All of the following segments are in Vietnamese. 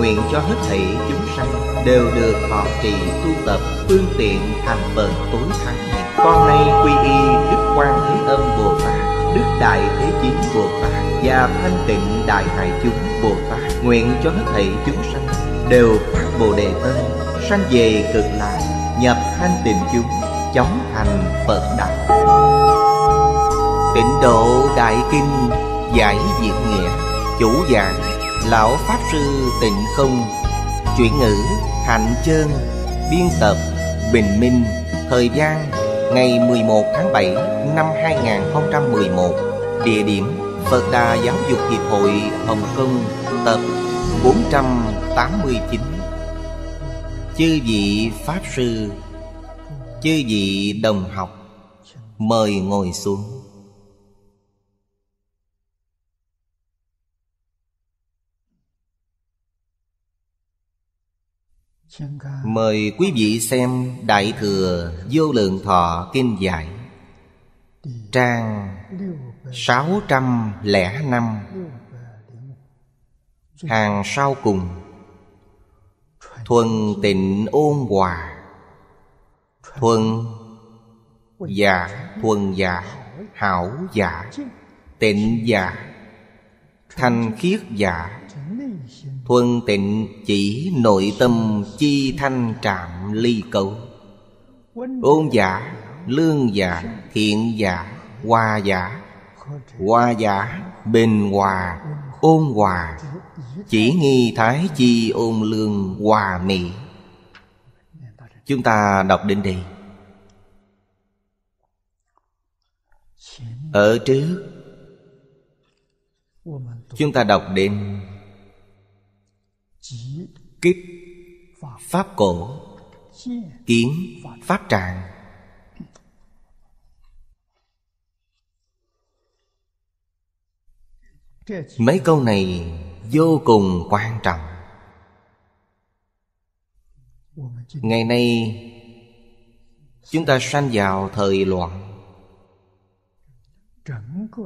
nguyện cho hết thảy chúng sanh đều được họ trì tu tập phương tiện thành phần tối thắng này con nay quy y đức quan thế âm bồ tát đức đại thế chiến bồ tát và thanh tịnh đại hải chúng bồ tát nguyện cho hết thảy chúng sanh đều phát bồ đề tâm sanh về cực lạc nhập thanh tịnh chúng chóng thành phật đạo tịnh độ đại kinh giải diệt nghĩa chủ giảng Lão Pháp Sư Tịnh Không Chuyển ngữ Hạnh Chơn Biên tập Bình Minh Thời gian ngày 11 tháng 7 năm 2011 Địa điểm Phật Đà Giáo dục Hiệp hội Hồng Kông Tập 489 Chư vị Pháp Sư Chư vị Đồng học Mời ngồi xuống Mời quý vị xem Đại Thừa Vô Lượng Thọ Kinh Giải Trang 605 Hàng sau cùng Thuần tịnh ôn hòa Thuần giả Thuần giả Hảo giả Tịnh giả Thanh khiết giả Thuần tịnh chỉ nội tâm chi thanh trạm ly cầu Ôn giả, lương giả, thiện giả, hòa giả Hòa giả, bình hòa, ôn hòa Chỉ nghi thái chi ôn lương hòa mỹ Chúng ta đọc đến đây Ở trước Chúng ta đọc đến kiếp pháp cổ kiến pháp tràng mấy câu này vô cùng quan trọng ngày nay chúng ta sanh vào thời loạn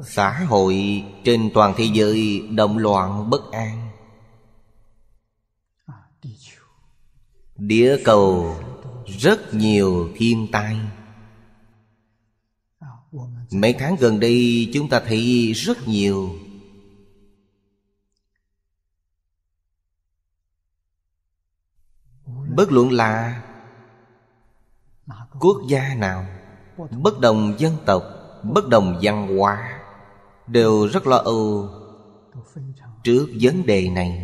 xã hội trên toàn thế giới động loạn bất an Địa cầu rất nhiều thiên tai Mấy tháng gần đây chúng ta thấy rất nhiều Bất luận là Quốc gia nào Bất đồng dân tộc Bất đồng văn hóa Đều rất lo âu Trước vấn đề này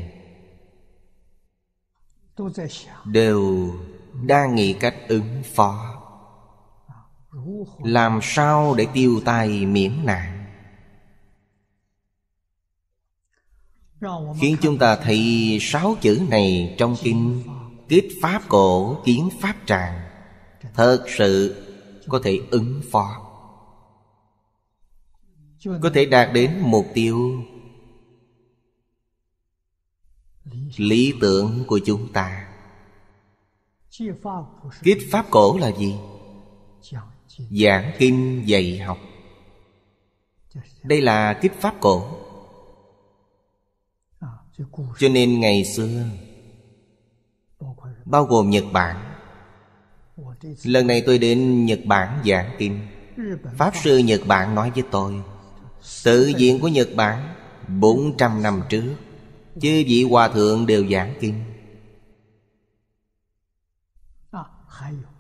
đều đang nghĩ cách ứng phó làm sao để tiêu tai miễn nạn khiến chúng ta thấy sáu chữ này trong kinh kích pháp cổ kiến pháp tràng thật sự có thể ứng phó có thể đạt đến mục tiêu lý tưởng của chúng ta kiếp pháp cổ là gì giảng kinh dạy học đây là kiếp pháp cổ cho nên ngày xưa bao gồm nhật bản lần này tôi đến nhật bản giảng kinh pháp sư nhật bản nói với tôi sự diện của nhật bản 400 năm trước Chư vị hòa thượng đều giảng kinh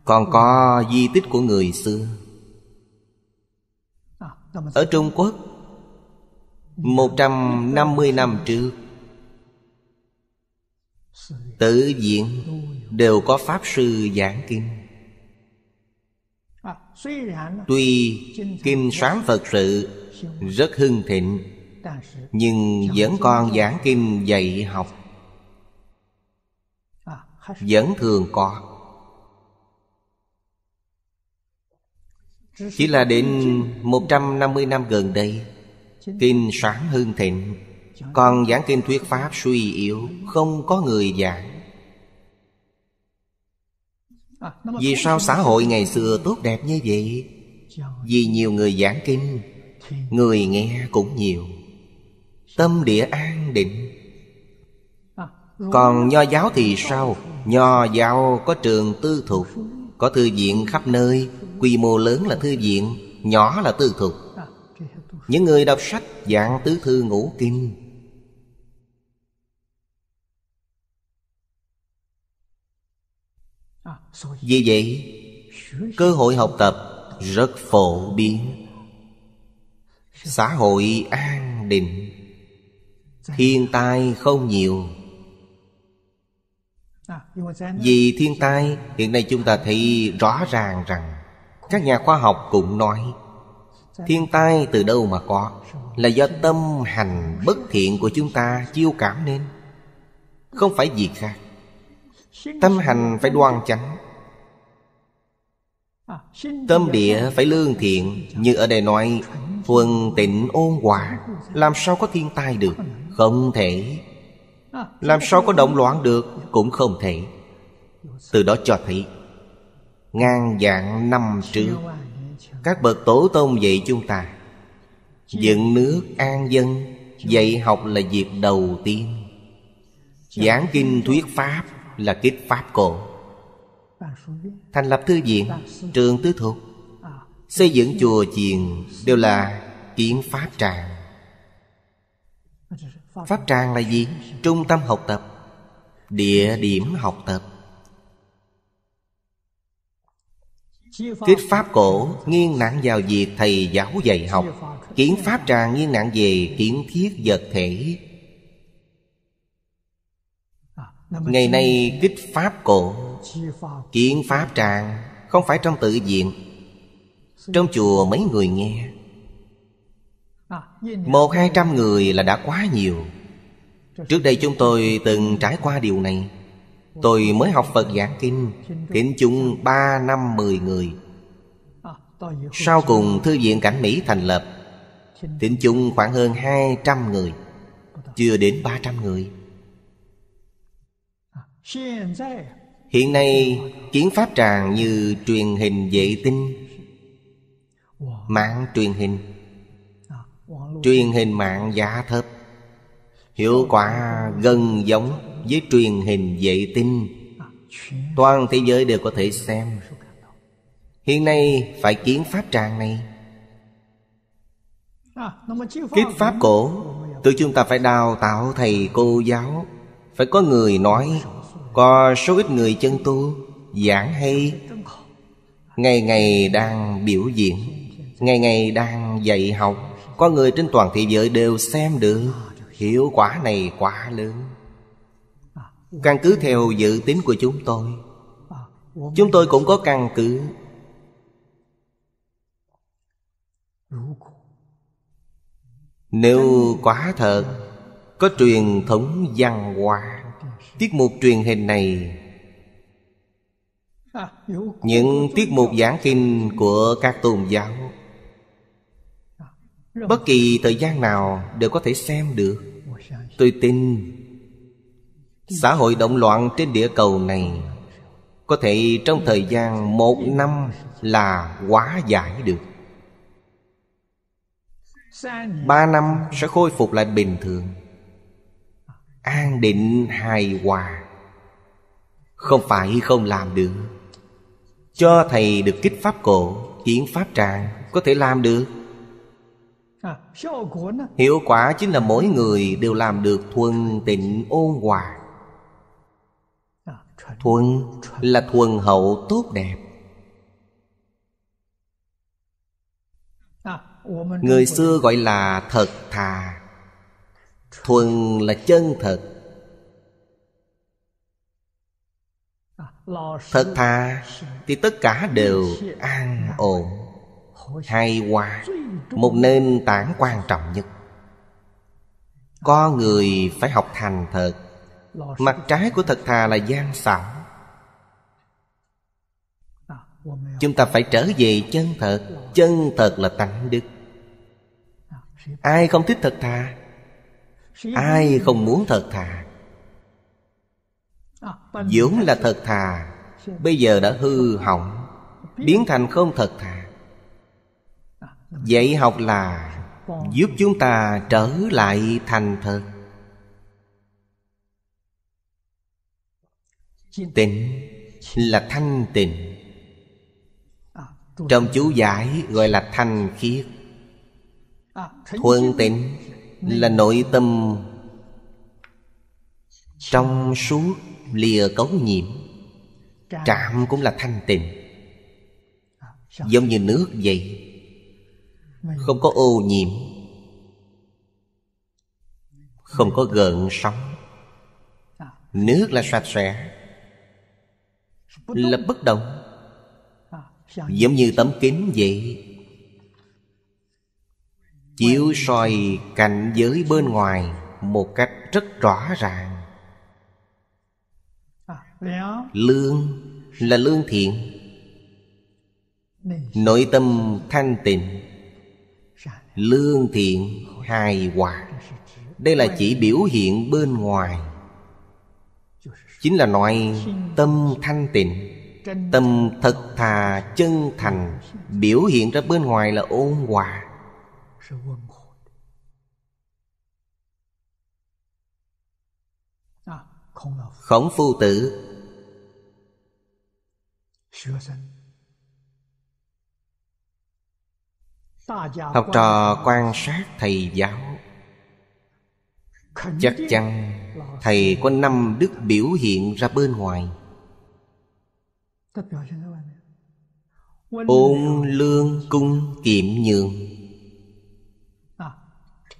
Còn có di tích của người xưa Ở Trung Quốc 150 năm trước Tự diện đều có Pháp Sư giảng kinh Tuy kinh Sám Phật sự rất hưng thịnh nhưng vẫn còn giảng kinh dạy học vẫn thường có Chỉ là đến 150 năm gần đây Kinh sáng hương thịnh Còn giảng kinh thuyết pháp suy yếu Không có người giảng Vì sao xã hội ngày xưa tốt đẹp như vậy Vì nhiều người giảng kinh Người nghe cũng nhiều Tâm địa an định à, Còn nho giáo thì sao? Nho giáo có trường tư thục Có thư viện khắp nơi Quy mô lớn là thư viện Nhỏ là tư thục à, Những người đọc sách dạng tứ thư ngũ kinh à, Vì vậy Cơ hội học tập rất phổ biến Xã hội an định Thiên tai không nhiều Vì thiên tai Hiện nay chúng ta thấy rõ ràng rằng Các nhà khoa học cũng nói Thiên tai từ đâu mà có Là do tâm hành bất thiện của chúng ta chiêu cảm nên Không phải gì khác Tâm hành phải đoan chánh Tâm địa phải lương thiện Như ở đây nói Thuần tịnh ôn hòa Làm sao có thiên tai được không thể Làm sao có động loạn được Cũng không thể Từ đó cho thấy Ngang dạng năm trước Các bậc tổ tông dạy chúng ta Dựng nước an dân Dạy học là việc đầu tiên Giảng kinh thuyết pháp là kích pháp cổ Thành lập thư viện, trường tứ thuộc Xây dựng chùa chiền đều là kiến pháp tràng Pháp tràng là gì? Trung tâm học tập Địa điểm học tập Thuyết Pháp cổ nghiêng nặng vào việc thầy giáo dạy học Kiến Pháp tràng nghiêng nặng về kiến thiết vật thể Ngày nay kích Pháp cổ Kiến Pháp tràng không phải trong tự viện Trong chùa mấy người nghe một hai trăm người là đã quá nhiều Trước đây chúng tôi từng trải qua điều này Tôi mới học Phật giảng kinh Thỉnh chung ba năm mười người Sau cùng Thư viện Cảnh Mỹ thành lập Thỉnh chung khoảng hơn hai trăm người Chưa đến ba trăm người Hiện nay kiến pháp tràng như truyền hình vệ tinh Mạng truyền hình truyền hình mạng giá thấp hiệu quả gần giống với truyền hình vệ tinh toàn thế giới đều có thể xem hiện nay phải kiến pháp tràng này kiếp pháp cổ tự chúng ta phải đào tạo thầy cô giáo phải có người nói có số ít người chân tu giảng hay ngày ngày đang biểu diễn ngày ngày đang dạy học có người trên toàn thế giới đều xem được Hiệu quả này quá lớn Căn cứ theo dự tính của chúng tôi Chúng tôi cũng có căn cứ Nếu quá thật Có truyền thống văn hóa Tiết mục truyền hình này Những tiết mục giảng kinh của các tôn giáo bất kỳ thời gian nào đều có thể xem được tôi tin xã hội động loạn trên địa cầu này có thể trong thời gian một năm là quá giải được ba năm sẽ khôi phục lại bình thường an định hài hòa không phải không làm được cho thầy được kích pháp cổ hiến pháp tràng có thể làm được À, Hiệu quả chính là mỗi người đều làm được thuần tịnh ôn hòa à, Thuần là thuần hậu tốt đẹp à, Người xưa gọi là thật thà Thuần là chân thật Thật thà thì tất cả đều an ổn hay hòa một nền tảng quan trọng nhất có người phải học thành thật mặt trái của thật thà là gian xảo chúng ta phải trở về chân thật chân thật là tánh đức ai không thích thật thà ai không muốn thật thà vốn là thật thà bây giờ đã hư hỏng biến thành không thật thà dạy học là giúp chúng ta trở lại thành thật tịnh là thanh tịnh trong chú giải gọi là thanh khiết thuần tịnh là nội tâm trong suốt lìa cấu nhiễm trạm cũng là thanh tịnh giống như nước vậy không có ô nhiễm Không có gợn sóng dạ. Nước là sạch sẽ Là bất động dạ, dạ. Giống như tấm kính vậy Chiếu soi cảnh giới bên ngoài Một cách rất rõ ràng Lương là lương thiện Nội tâm thanh tịnh lương thiện hài hòa đây là chỉ biểu hiện bên ngoài chính là nói tâm thanh tịnh tâm thật thà chân thành biểu hiện ra bên ngoài là ôn hòa khổng phu tử học trò quan sát thầy giáo chắc chắn thầy có năm đức biểu hiện ra bên ngoài ôn lương cung kiệm nhường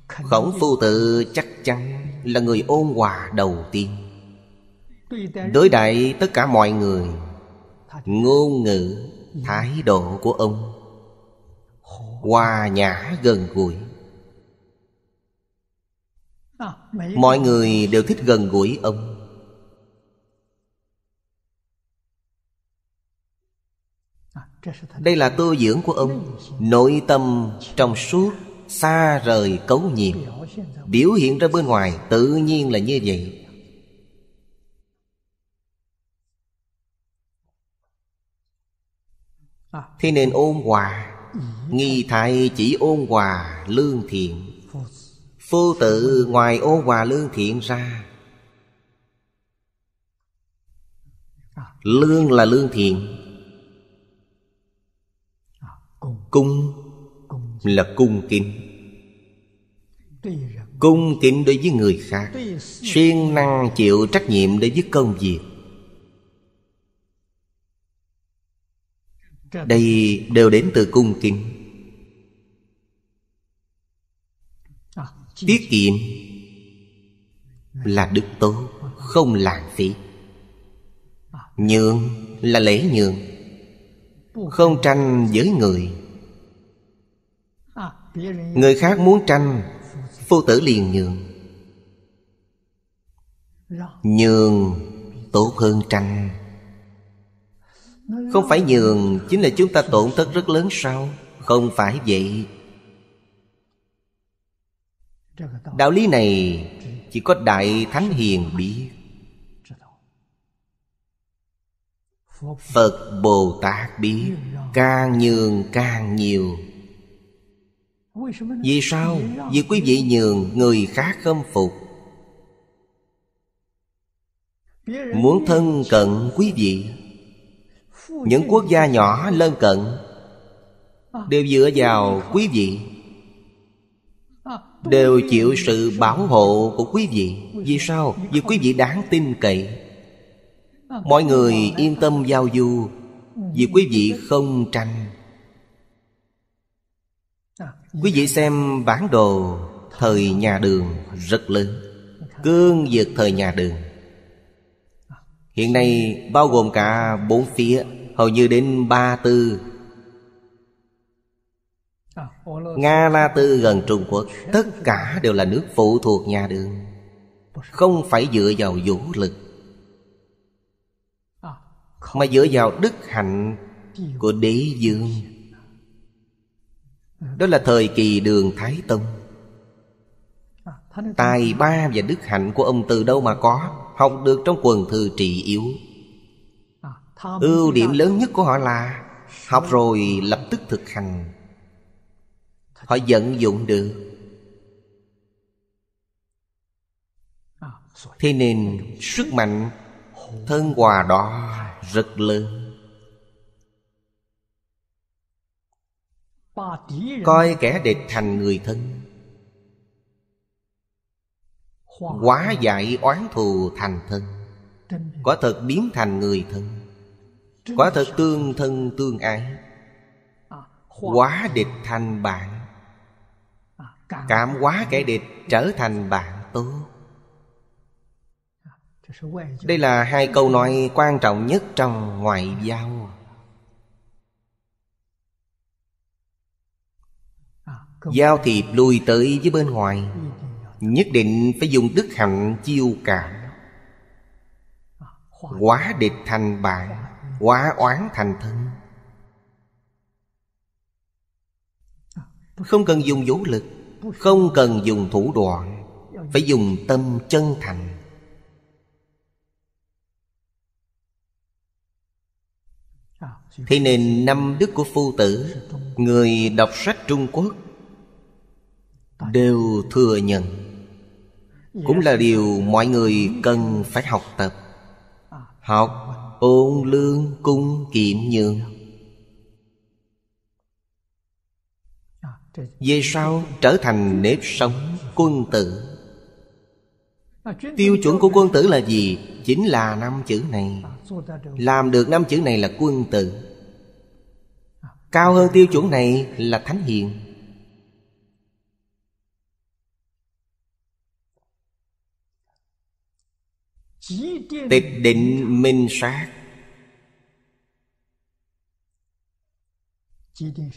khổng phu tự chắc chắn là người ôn hòa đầu tiên đối đại tất cả mọi người ngôn ngữ thái độ của ông hòa nhã gần gũi mọi người đều thích gần gũi ông đây là tu dưỡng của ông nội tâm trong suốt xa rời cấu nhiệm biểu hiện ra bên ngoài tự nhiên là như vậy thế nên ôn hòa Nghi thầy chỉ ôn hòa lương thiện Phu tự ngoài ôn hòa lương thiện ra Lương là lương thiện Cung là cung kính Cung kính đối với người khác xuyên năng chịu trách nhiệm đối với công việc Đây đều đến từ cung kính Tiết kiệm Là đức tốt Không lãng phí Nhường là lễ nhường Không tranh với người Người khác muốn tranh Phu tử liền nhường Nhường tốt hơn tranh không phải nhường Chính là chúng ta tổn thất rất lớn sao Không phải vậy Đạo lý này Chỉ có Đại Thánh Hiền biết Phật Bồ Tát biết Càng nhường càng nhiều Vì sao? Vì quý vị nhường người khác khâm phục Muốn thân cận quý vị những quốc gia nhỏ lân cận đều dựa vào quý vị đều chịu sự bảo hộ của quý vị vì sao vì quý vị đáng tin cậy mọi người yên tâm giao du vì quý vị không tranh quý vị xem bản đồ thời nhà đường rất lớn cương vực thời nhà đường hiện nay bao gồm cả bốn phía hầu như đến ba tư nga la tư gần trung quốc tất cả đều là nước phụ thuộc nhà đường không phải dựa vào vũ lực mà dựa vào đức hạnh của đế dương đó là thời kỳ đường thái tông tài ba và đức hạnh của ông từ đâu mà có học được trong quần thư trị yếu ưu điểm lớn nhất của họ là học rồi lập tức thực hành họ vận dụng được à, thế nên sức mạnh thân hòa đó rất lớn coi kẻ địch thành người thân hóa giải oán thù thành thân có thật biến thành người thân Quả thật tương thân tương ái à, Quá địch thành bạn à, Cảm quá kẻ địch trở thành bạn tốt à, Đây là hai câu nói quan trọng nhất trong ngoại giao Giao thiệp lui tới với bên ngoài Nhất định phải dùng đức hạnh chiêu cảm Quá địch thành bạn quá oán thành thân không cần dùng vũ lực không cần dùng thủ đoạn phải dùng tâm chân thành thế nên năm đức của phu tử người đọc sách trung quốc đều thừa nhận cũng là điều mọi người cần phải học tập học ôn lương cung kiệm nhường Về sau trở thành nếp sống quân tử Tiêu chuẩn của quân tử là gì? Chính là năm chữ này Làm được năm chữ này là quân tử Cao hơn tiêu chuẩn này là thánh hiền tịch định minh sát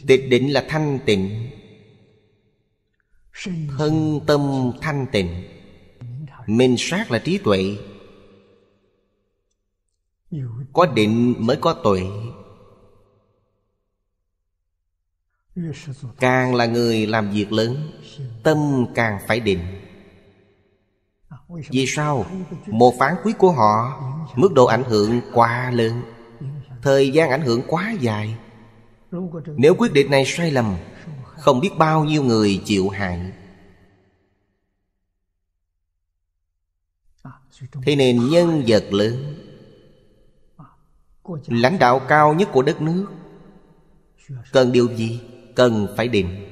tịch định là thanh tịnh thân tâm thanh tịnh minh sát là trí tuệ có định mới có tuệ càng là người làm việc lớn tâm càng phải định vì sao? Một phán quyết của họ Mức độ ảnh hưởng quá lớn Thời gian ảnh hưởng quá dài Nếu quyết định này sai lầm Không biết bao nhiêu người chịu hại Thế nên nhân vật lớn Lãnh đạo cao nhất của đất nước Cần điều gì? Cần phải định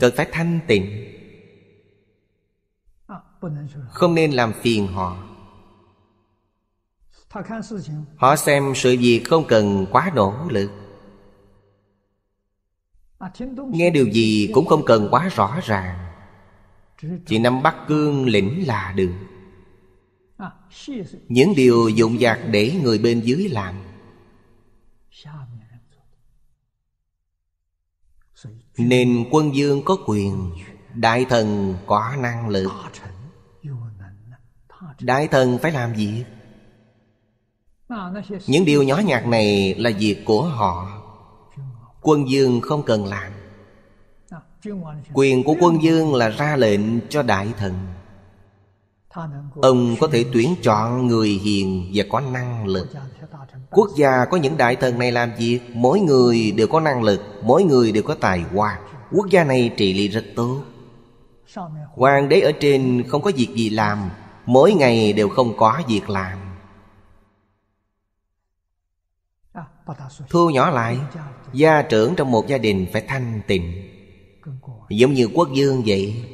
Cần phải thanh tịnh không nên làm phiền họ họ xem sự việc không cần quá nỗ lực nghe điều gì cũng không cần quá rõ ràng chỉ nắm bắt cương lĩnh là được những điều dụng dạc để người bên dưới làm nên quân dương có quyền đại thần có năng lực đại thần phải làm gì những điều nhỏ nhặt này là việc của họ quân dương không cần làm quyền của quân dương là ra lệnh cho đại thần ông có thể tuyển chọn người hiền và có năng lực quốc gia có những đại thần này làm gì? mỗi người đều có năng lực mỗi người đều có tài hoa quốc gia này trị lý rất tốt hoàng đế ở trên không có việc gì làm mỗi ngày đều không có việc làm thu nhỏ lại gia trưởng trong một gia đình phải thanh tịnh giống như quốc dương vậy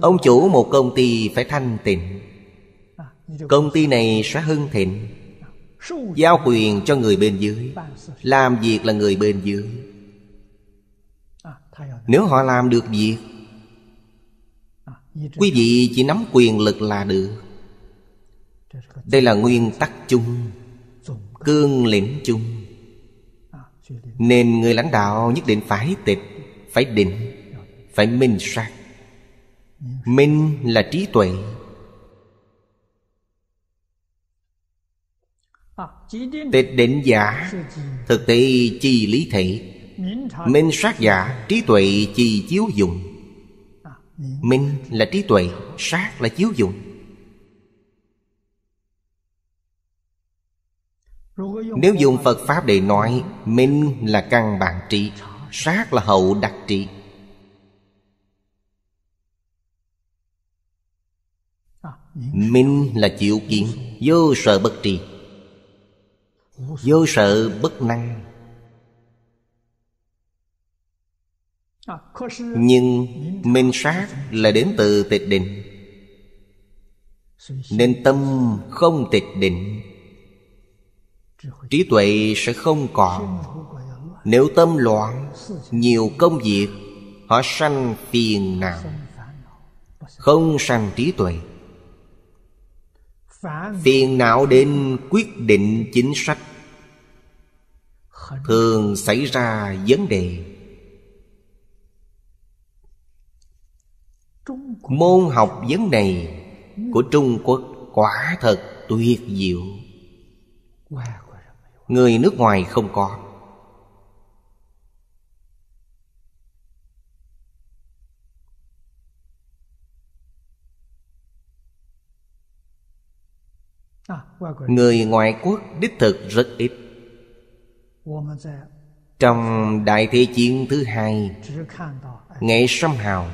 ông chủ một công ty phải thanh tịnh công ty này sẽ hưng thịnh giao quyền cho người bên dưới làm việc là người bên dưới nếu họ làm được việc quý vị chỉ nắm quyền lực là được đây là nguyên tắc chung cương lĩnh chung nên người lãnh đạo nhất định phải tịch phải định phải minh sát minh là trí tuệ tịch định giả thực tế chi lý thể minh sát giả trí tuệ chi chiếu dụng minh là trí tuệ sát là chiếu dụng Nếu dùng Phật Pháp để nói Minh là căn bản trị Sát là hậu đặc trị Minh là chịu kiến Vô sợ bất trị Vô sợ bất năng Nhưng minh sát là đến từ tịch định Nên tâm không tịch định trí tuệ sẽ không còn nếu tâm loạn nhiều công việc họ sanh phiền não không sanh trí tuệ phiền não đến quyết định chính sách thường xảy ra vấn đề môn học vấn này của trung quốc quả thật tuyệt diệu người nước ngoài không có người ngoại quốc đích thực rất ít trong đại thế chiến thứ hai nghệ sâm hào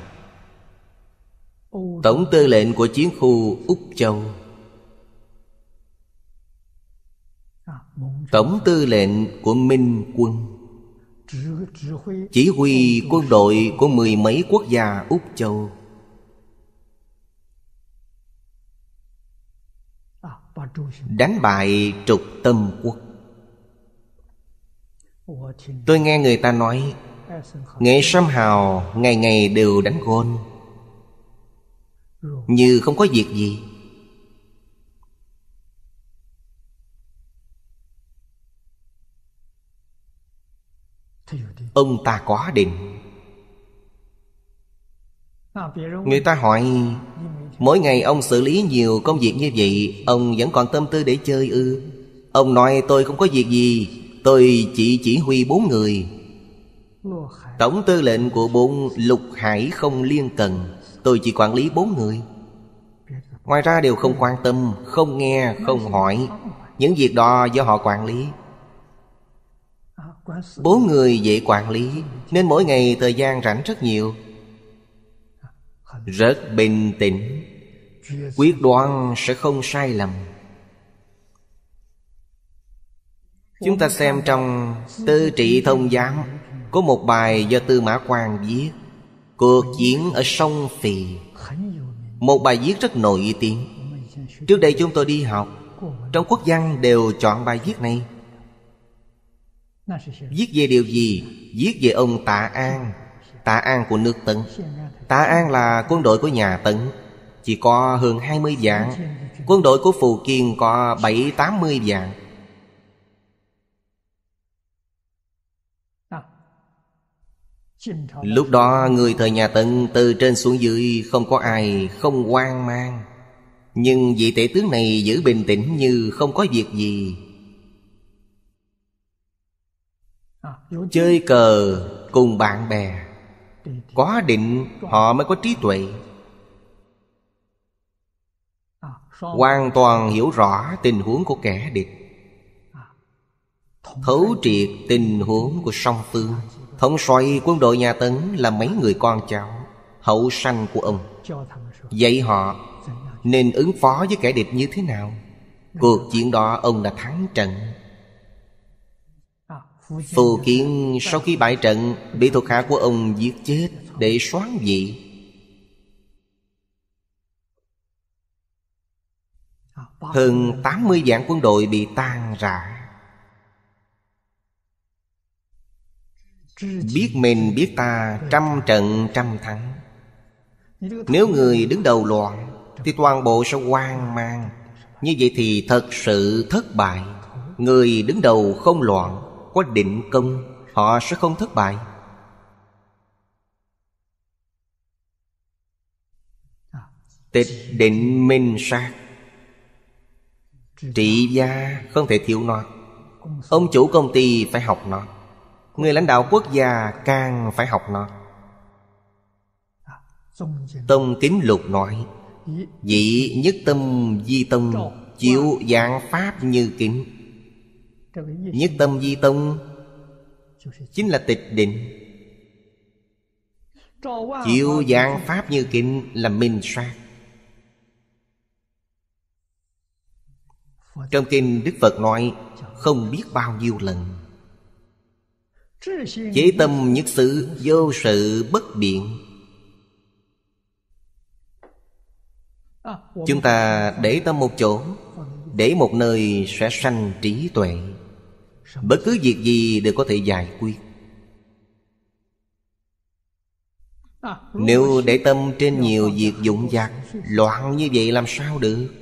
tổng tư lệnh của chiến khu úc châu Tổng tư lệnh của Minh quân Chỉ huy quân đội của mười mấy quốc gia Úc Châu Đánh bại trục tâm quốc Tôi nghe người ta nói Nghệ Sam Hào ngày ngày đều đánh gôn Như không có việc gì Ông ta quá định Người ta hỏi Mỗi ngày ông xử lý nhiều công việc như vậy Ông vẫn còn tâm tư để chơi ư Ông nói tôi không có việc gì Tôi chỉ chỉ huy bốn người Tổng tư lệnh của bốn lục hải không liên cần Tôi chỉ quản lý bốn người Ngoài ra đều không quan tâm Không nghe, không hỏi Những việc đó do họ quản lý Bốn người dễ quản lý Nên mỗi ngày thời gian rảnh rất nhiều Rất bình tĩnh Quyết đoán sẽ không sai lầm Chúng ta xem trong Tư trị thông giám Có một bài do Tư Mã Quang viết Cuộc chiến ở sông Phì Một bài viết rất nổi tiếng Trước đây chúng tôi đi học Trong quốc văn đều chọn bài viết này Viết về điều gì? Viết về ông Tạ An Tạ An của nước Tấn Tạ An là quân đội của nhà Tấn Chỉ có hơn 20 vạn Quân đội của Phù Kiên có 7-80 vạn à, Lúc đó người thời nhà Tấn từ trên xuống dưới không có ai không hoang mang Nhưng vị tể tướng này giữ bình tĩnh như không có việc gì À, chơi cờ cùng bạn bè có định họ mới có trí tuệ à, hoàn toàn hiểu rõ tình huống của kẻ địch à, thấu triệt tình huống của song phương thống soi quân đội nhà tấn là mấy người con cháu hậu sanh của ông dạy họ nên ứng phó với kẻ địch như thế nào dạ. cuộc chiến đó ông đã thắng trận Phù Kiến sau khi bại trận Bị thuộc hạ của ông giết chết Để xoáng vị Hơn 80 vạn quân đội bị tan rã Biết mình biết ta trăm trận trăm thắng Nếu người đứng đầu loạn Thì toàn bộ sẽ hoang mang Như vậy thì thật sự thất bại Người đứng đầu không loạn có định công họ sẽ không thất bại tịch định minh sát trị gia không thể thiếu nó ông chủ công ty phải học nó người lãnh đạo quốc gia càng phải học nó tông kính lục nói dị nhất tâm di tông chiếu dạng pháp như kính Nhất tâm di tông Chính là tịch định Chịu dạng pháp như kinh là minh sát Trong kinh Đức Phật nói Không biết bao nhiêu lần Chế tâm nhất sự vô sự bất biện à, Chúng ta để tâm một chỗ Để một nơi sẽ sanh trí tuệ Bất cứ việc gì đều có thể giải quyết à, Nếu để tâm trên nhiều việc dụng vặt Loạn như vậy làm sao được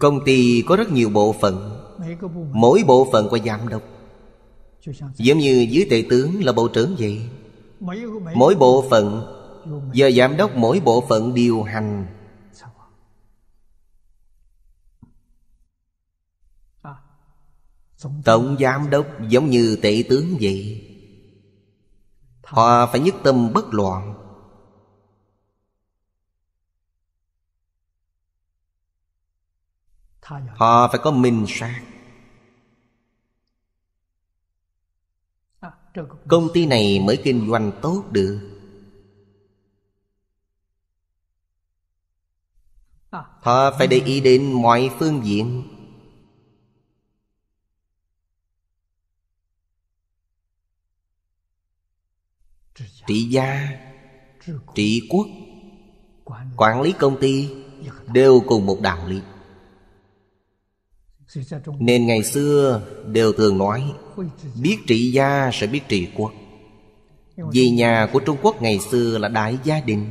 Công ty có rất nhiều bộ phận Mỗi bộ phận có giám đốc Giống như dưới tệ tướng là bộ trưởng vậy Mỗi bộ phận Giờ giám đốc mỗi bộ phận điều hành Tổng giám đốc giống như tệ tướng vậy Họ phải nhất tâm bất loạn Họ phải có minh sát Công ty này mới kinh doanh tốt được Họ phải để ý đến mọi phương diện Trị gia Trị quốc Quản lý công ty Đều cùng một đạo lý Nên ngày xưa đều thường nói Biết trị gia sẽ biết trị quốc Vì nhà của Trung Quốc ngày xưa là đại gia đình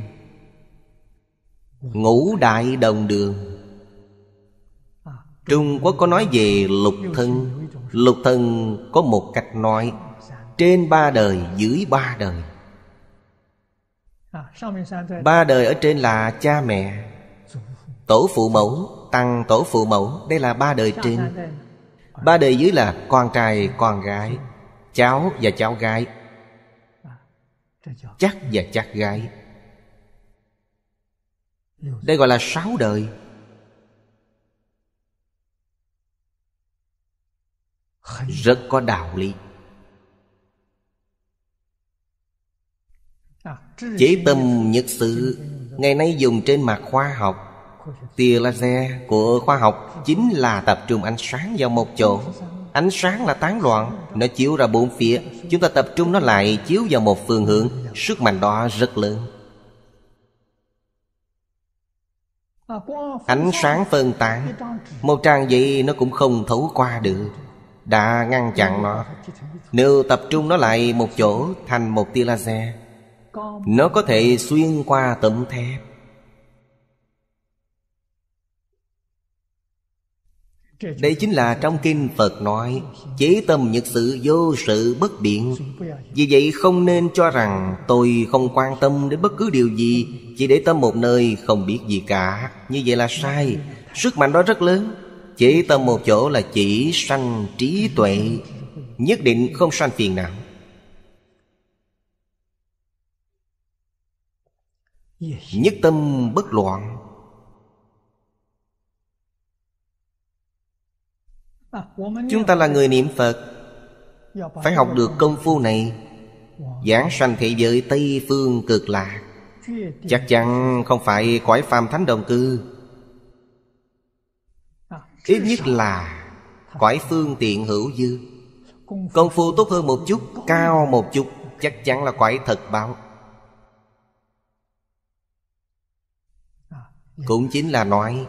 Ngũ đại đồng đường Trung Quốc có nói về lục thân Lục thân có một cách nói Trên ba đời dưới ba đời Ba đời ở trên là cha mẹ Tổ phụ mẫu Tăng tổ phụ mẫu Đây là ba đời trên Ba đời dưới là con trai con gái Cháu và cháu gái Chắc và chắc gái Đây gọi là sáu đời Rất có đạo lý Chỉ tâm nhật sự Ngày nay dùng trên mặt khoa học tia laser của khoa học chính là tập trung ánh sáng vào một chỗ ánh sáng là tán loạn nó chiếu ra bốn phía chúng ta tập trung nó lại chiếu vào một phương hướng sức mạnh đó rất lớn ánh sáng phân tán một trang giấy nó cũng không thấu qua được đã ngăn chặn nó nếu tập trung nó lại một chỗ thành một tia laser nó có thể xuyên qua tấm thép Đây chính là trong kinh Phật nói Chế tâm nhật sự vô sự bất biện Vì vậy không nên cho rằng Tôi không quan tâm đến bất cứ điều gì Chỉ để tâm một nơi không biết gì cả Như vậy là sai Sức mạnh đó rất lớn Chế tâm một chỗ là chỉ sanh trí tuệ Nhất định không sanh phiền não Nhất tâm bất loạn Chúng ta là người niệm Phật Phải học được công phu này Giảng sanh thế giới Tây Phương cực lạ Chắc chắn không phải cõi phàm thánh đồng cư Ít nhất là cõi phương tiện hữu dư Công phu tốt hơn một chút, cao một chút Chắc chắn là cõi thật báo Cũng chính là nói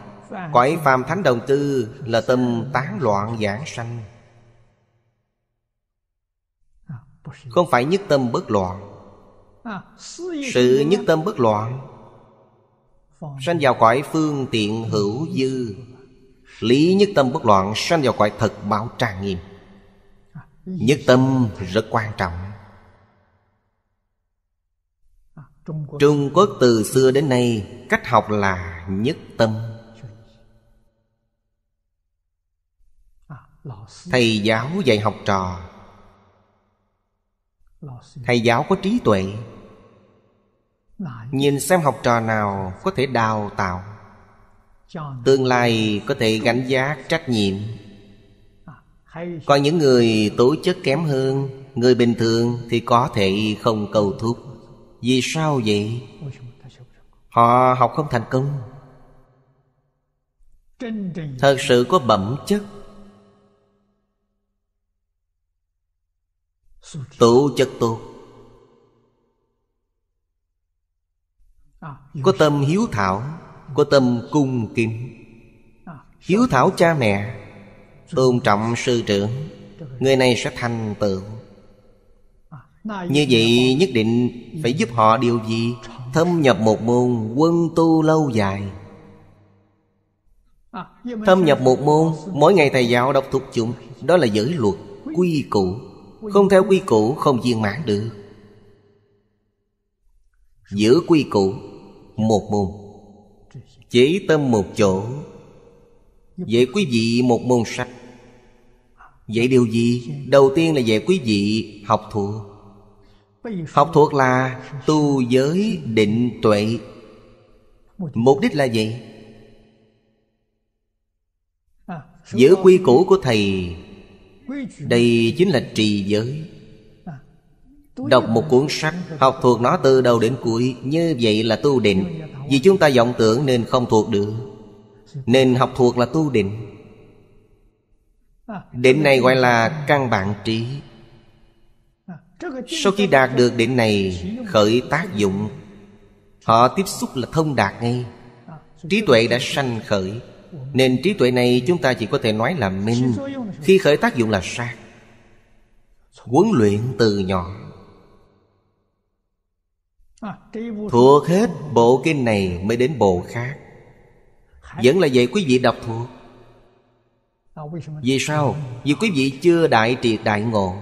Cõi phàm thánh đồng tư là tâm tán loạn giảng sanh à, Không phải nhất tâm bất loạn à, Sự nhất tâm bất loạn Sanh vào cõi phương tiện hữu dư Lý nhất tâm bất loạn Sanh vào cõi thật báo trang nghiêm à, Nhất tâm rất quan trọng Trung Quốc từ xưa đến nay Cách học là nhất tâm thầy giáo dạy học trò thầy giáo có trí tuệ nhìn xem học trò nào có thể đào tạo tương lai có thể gánh giác trách nhiệm còn những người tố chất kém hơn người bình thường thì có thể không cầu thúc vì sao vậy họ học không thành công thật sự có bẩm chất tố chất tốt có tâm hiếu thảo có tâm cung kính hiếu thảo cha mẹ tôn trọng sư trưởng người này sẽ thành tựu như vậy nhất định phải giúp họ điều gì thâm nhập một môn quân tu lâu dài thâm nhập một môn mỗi ngày thầy giáo đọc thuộc chúng đó là giới luật quy củ không theo quy củ không viên mãn được Giữ quy củ Một môn Chỉ tâm một chỗ Vậy quý vị một môn sách Vậy điều gì? Đầu tiên là về quý vị học thuộc Học thuộc là tu giới định tuệ Mục đích là gì? Giữ quy củ của Thầy đây chính là trì giới Đọc một cuốn sách Học thuộc nó từ đầu đến cuối Như vậy là tu định Vì chúng ta vọng tưởng nên không thuộc được Nên học thuộc là tu định Định này gọi là căn bản trí Sau khi đạt được định này Khởi tác dụng Họ tiếp xúc là thông đạt ngay Trí tuệ đã sanh khởi nên trí tuệ này chúng ta chỉ có thể nói là minh Khi khởi tác dụng là sát Huấn luyện từ nhỏ Thuộc hết bộ kinh này mới đến bộ khác Vẫn là vậy quý vị đọc thuộc Vì sao? Vì quý vị chưa đại triệt đại ngộ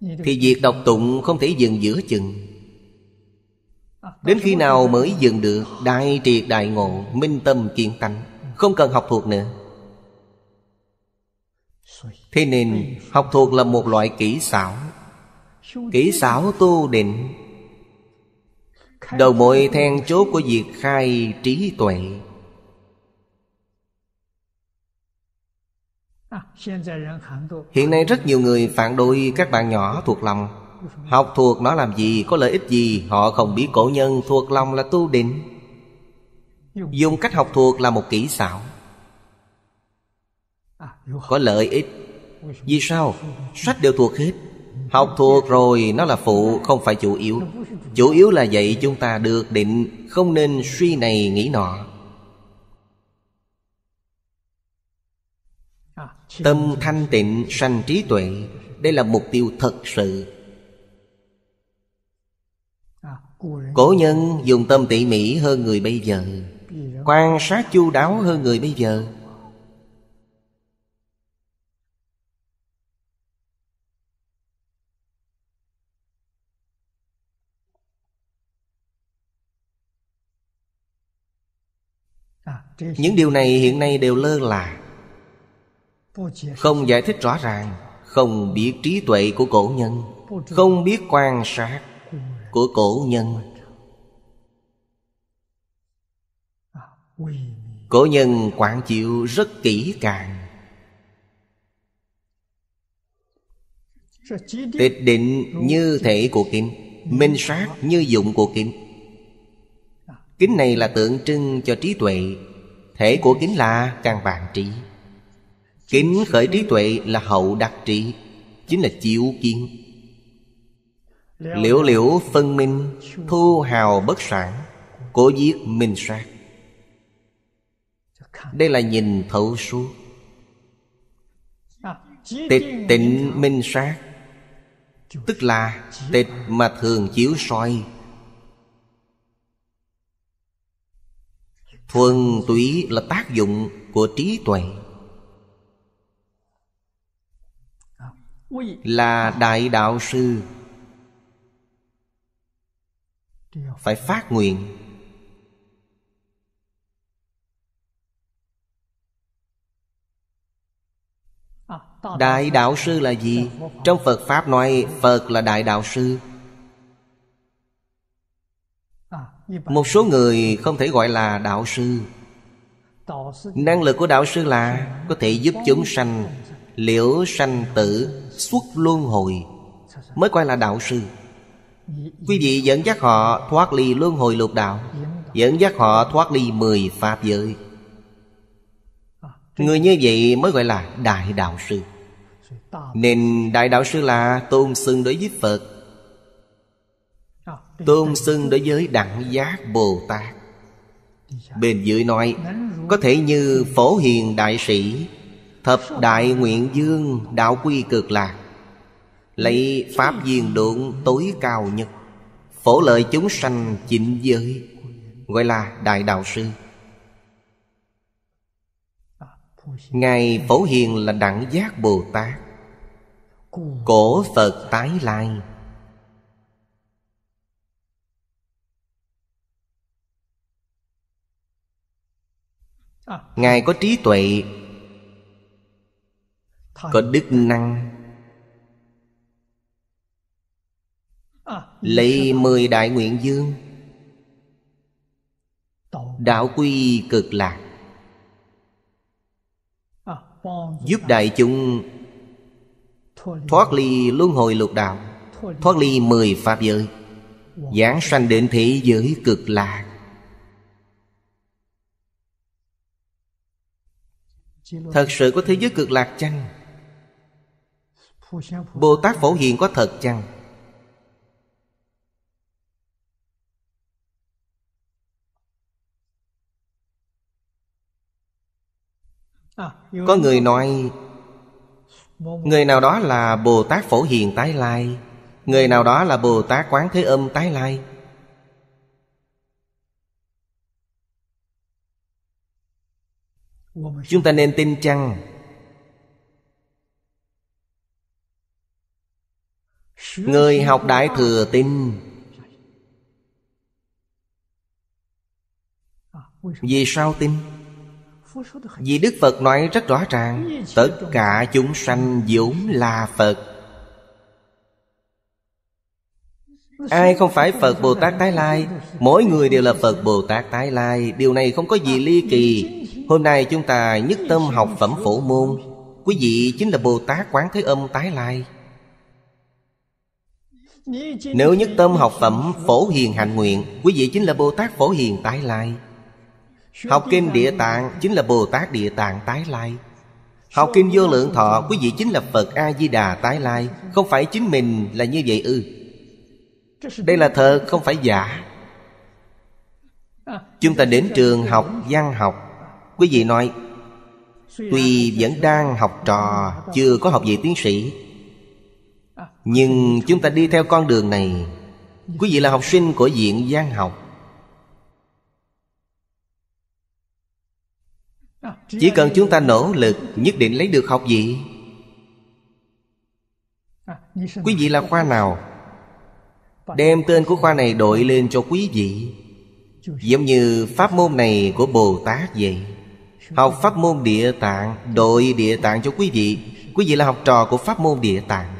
Thì việc đọc tụng không thể dừng giữa chừng Đến khi nào mới dừng được Đại triệt đại ngộ Minh tâm kiên tánh không cần học thuộc nữa Thế nên học thuộc là một loại kỹ xảo Kỹ xảo tu định Đầu mối then chốt của việc khai trí tuệ Hiện nay rất nhiều người phản đối các bạn nhỏ thuộc lòng Học thuộc nó làm gì, có lợi ích gì Họ không biết cổ nhân thuộc lòng là tu định dùng cách học thuộc là một kỹ xảo có lợi ích vì sao sách đều thuộc hết học thuộc rồi nó là phụ không phải chủ yếu chủ yếu là dạy chúng ta được định không nên suy này nghĩ nọ tâm thanh tịnh sanh trí tuệ đây là mục tiêu thật sự cổ nhân dùng tâm tỉ mỉ hơn người bây giờ quan sát chu đáo hơn người bây giờ những điều này hiện nay đều lơ là không giải thích rõ ràng không biết trí tuệ của cổ nhân không biết quan sát của cổ nhân Cổ nhân quán chịu rất kỹ càng Tịch định như thể của kinh Minh sát như dụng của kinh Kính này là tượng trưng cho trí tuệ Thể của kính là càng vạn trí Kính khởi trí tuệ là hậu đặc trị Chính là chịu kiên Liễu liễu phân minh Thu hào bất sản cố giết minh sát đây là nhìn thấu suốt tịch tịnh minh sát tức là tịch mà thường chiếu soi thuần túy là tác dụng của trí tuệ là đại đạo sư phải phát nguyện Đại đạo sư là gì? Trong Phật Pháp nói Phật là đại đạo sư Một số người không thể gọi là đạo sư Năng lực của đạo sư là Có thể giúp chúng sanh Liễu sanh tử Xuất luân hồi Mới gọi là đạo sư Quý vị dẫn dắt họ thoát ly luân hồi lục đạo Dẫn dắt họ thoát ly mười pháp giới Người như vậy mới gọi là đại đạo sư nên Đại Đạo Sư là tôn xưng đối với Phật dạ, Tôn xưng đối với Đẳng Giác Bồ Tát dạ. Bên dưới nói Có thể như Phổ Hiền Đại Sĩ Thập Đại Nguyện Dương Đạo Quy Cực Lạc Lấy Pháp Viên Độn tối cao nhất Phổ lợi chúng sanh chỉnh giới Gọi là Đại Đạo Sư Ngài Phổ Hiền là Đẳng Giác Bồ Tát Cổ Phật tái lai Ngài có trí tuệ Có đức năng Lấy mười đại nguyện dương Đạo quy cực lạc giúp đại chúng thoát ly luân hồi lục đạo thoát ly mười pháp giới giảng sanh đến thế giới cực lạc thật sự có thế giới cực lạc chăng bồ tát phổ hiền có thật chăng À, có người nói người nào đó là bồ tát phổ hiền tái lai người nào đó là bồ tát quán thế âm tái lai chúng ta nên tin chăng người học đại thừa tin à, vì sao tin vì Đức Phật nói rất rõ ràng Tất cả chúng sanh vốn là Phật Ai không phải Phật Bồ Tát Tái Lai Mỗi người đều là Phật Bồ Tát Tái Lai Điều này không có gì ly kỳ Hôm nay chúng ta nhất tâm học phẩm phổ môn Quý vị chính là Bồ Tát Quán Thế Âm Tái Lai Nếu nhất tâm học phẩm phổ hiền hạnh nguyện Quý vị chính là Bồ Tát phổ hiền Tái Lai Học kinh địa tạng chính là Bồ Tát địa tạng tái lai Học kinh vô lượng thọ Quý vị chính là Phật A-di-đà tái lai Không phải chính mình là như vậy ư Đây là thật không phải giả à, Chúng ta đến trường học văn học Quý vị nói Tuy vẫn đang học trò Chưa có học vị tiến sĩ à, Nhưng chúng ta đi theo con đường này Quý vị là học sinh của viện gian học Chỉ cần chúng ta nỗ lực Nhất định lấy được học gì Quý vị là khoa nào Đem tên của khoa này đội lên cho quý vị Giống như pháp môn này của Bồ Tát vậy Học pháp môn địa tạng Đội địa tạng cho quý vị Quý vị là học trò của pháp môn địa tạng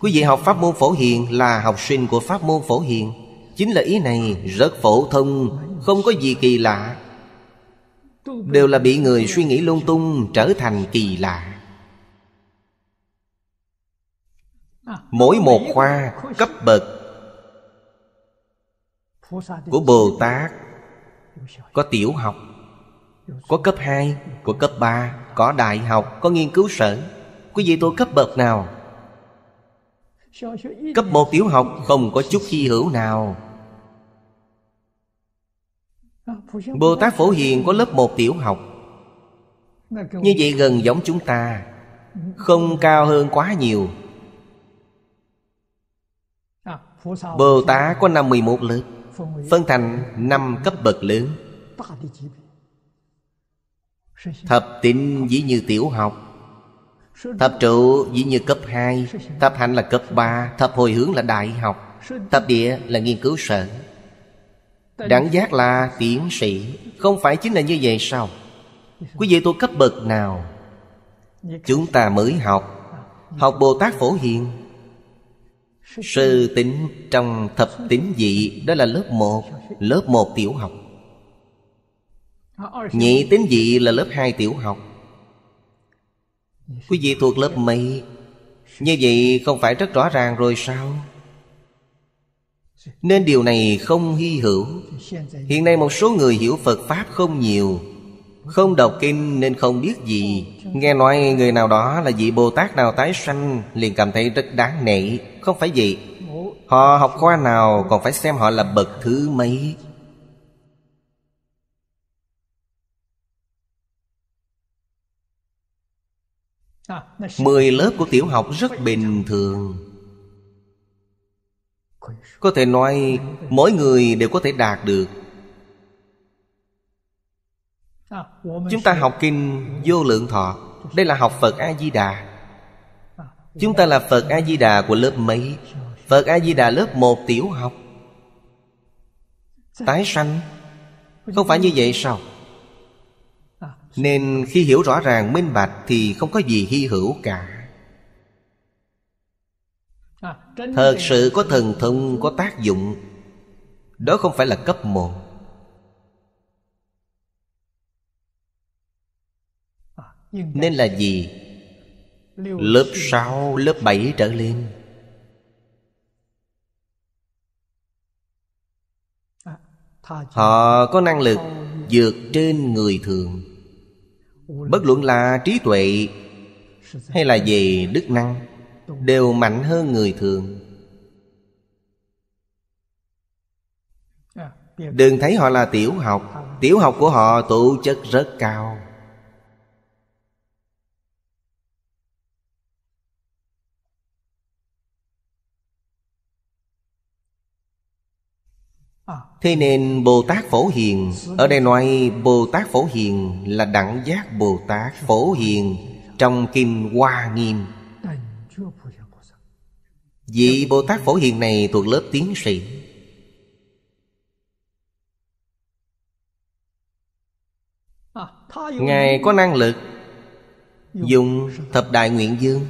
Quý vị học pháp môn phổ hiền Là học sinh của pháp môn phổ hiền Chính là ý này rất phổ thông Không có gì kỳ lạ đều là bị người suy nghĩ lung tung trở thành kỳ lạ mỗi một khoa cấp bậc của bồ tát có tiểu học có cấp 2, có cấp 3, có đại học, có nghiên cứu sở Quý vị tôi cấp bậc nào? Cấp 1 tiểu học không có chút hy hữu nào Bồ Tát Phổ Hiền có lớp 1 tiểu học Như vậy gần giống chúng ta Không cao hơn quá nhiều Bồ Tát có 51 lớp Phân thành 5 cấp bậc lớn Thập tịnh dĩ như tiểu học Thập trụ dĩ như cấp 2 Thập hạnh là cấp 3 Thập hồi hướng là đại học Thập địa là nghiên cứu sở Đẳng giác là tiến sĩ Không phải chính là như vậy sao Quý vị tôi cấp bậc nào Chúng ta mới học Học Bồ Tát Phổ Hiền Sư tính trong thập tính dị Đó là lớp 1 Lớp 1 tiểu học Nhị tính dị là lớp 2 tiểu học Quý vị thuộc lớp mấy Như vậy không phải rất rõ ràng rồi sao nên điều này không hy hữu hiện nay một số người hiểu phật pháp không nhiều không đọc kinh nên không biết gì nghe nói người nào đó là vị bồ tát nào tái sanh liền cảm thấy rất đáng nể không phải vậy họ học khoa nào còn phải xem họ là bậc thứ mấy mười lớp của tiểu học rất bình thường có thể nói mỗi người đều có thể đạt được chúng ta học kinh vô lượng thọ đây là học phật a di đà chúng ta là phật a di đà của lớp mấy phật a di đà lớp một tiểu học tái sanh không phải như vậy sao nên khi hiểu rõ ràng minh bạch thì không có gì hy hữu cả Thật sự có thần thông có tác dụng Đó không phải là cấp một à, Nên là gì? Lớp 6, lớp 7 trở lên à, Họ có năng lực vượt trên người thường Bất luận là trí tuệ Hay là về đức năng đều mạnh hơn người thường đừng thấy họ là tiểu học tiểu học của họ tụ chất rất cao Thế nên Bồ Tát Phổ Hiền Ở đây nói Bồ Tát Phổ Hiền là đẳng giác Bồ Tát Phổ Hiền Trong Kim Hoa Nghiêm Vị Bồ Tát Phổ Hiền này thuộc lớp tiến sĩ Ngài có năng lực Dùng thập đại nguyện dương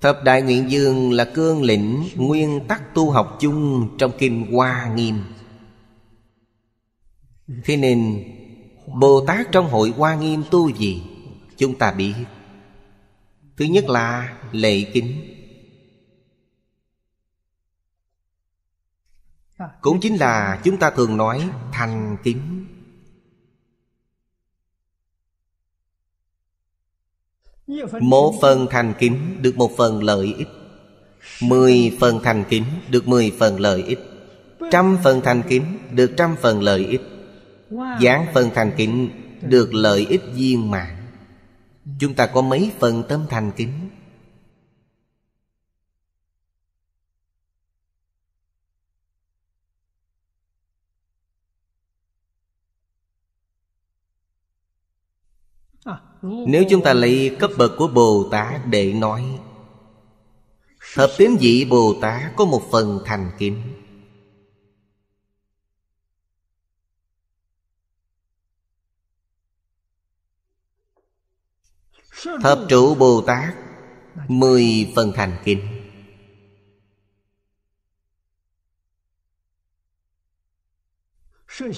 Thập đại nguyện dương là cương lĩnh Nguyên tắc tu học chung trong Kinh Hoa Nghiêm Thế nên Bồ Tát trong hội Hoa Nghiêm tu gì Chúng ta biết Thứ nhất là lệ kính Cũng chính là chúng ta thường nói thành kính Một phần thành kính được một phần lợi ích Mười phần thành kính được mười phần lợi ích Trăm phần thành kính được trăm phần lợi ích Giảng phần thành kính được lợi ích viên mãn chúng ta có mấy phần tâm thành kính à, Nếu chúng ta lấy cấp bậc của Bồ Tát để nói Hợp tín dị Bồ Tát có một phần thành kính Thập trụ Bồ Tát Mười phần thành kính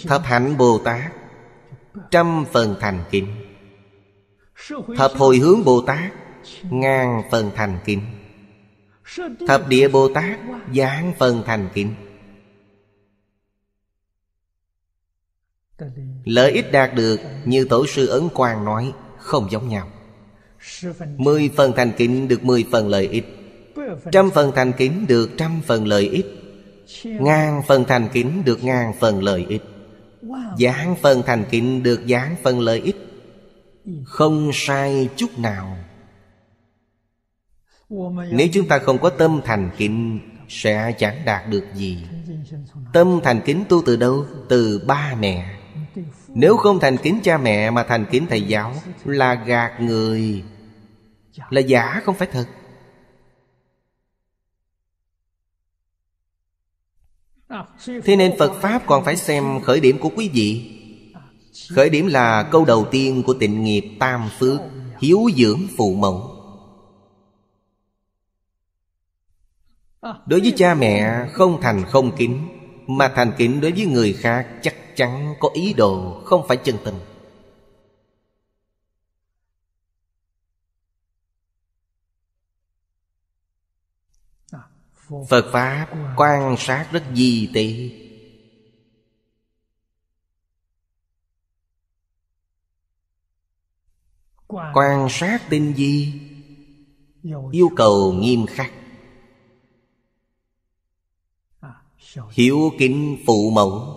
Thập hạnh Bồ Tát Trăm phần thành kính Thập hồi hướng Bồ Tát Ngàn phần thành kính Thập địa Bồ Tát Giảng phần thành kính Lợi ích đạt được Như Tổ sư Ấn Quang nói Không giống nhau Mười phần thành kính được mười phần lợi ích Trăm phần thành kính được trăm phần lợi ích Ngàn phần thành kính được ngàn phần lợi ích Giảng phần thành kính được giảng phần lợi ích Không sai chút nào Nếu chúng ta không có tâm thành kính Sẽ chẳng đạt được gì Tâm thành kính tu từ đâu? Từ ba mẹ Nếu không thành kính cha mẹ mà thành kính thầy giáo Là gạt người Dạ. là giả không phải thật thế nên phật pháp còn phải xem khởi điểm của quý vị khởi điểm là câu đầu tiên của tịnh nghiệp tam phước hiếu dưỡng phụ mẫu đối với cha mẹ không thành không kính mà thành kính đối với người khác chắc chắn có ý đồ không phải chân tình phật pháp quan sát rất di tế quan sát tinh vi yêu cầu nghiêm khắc hiểu kính phụ mẫu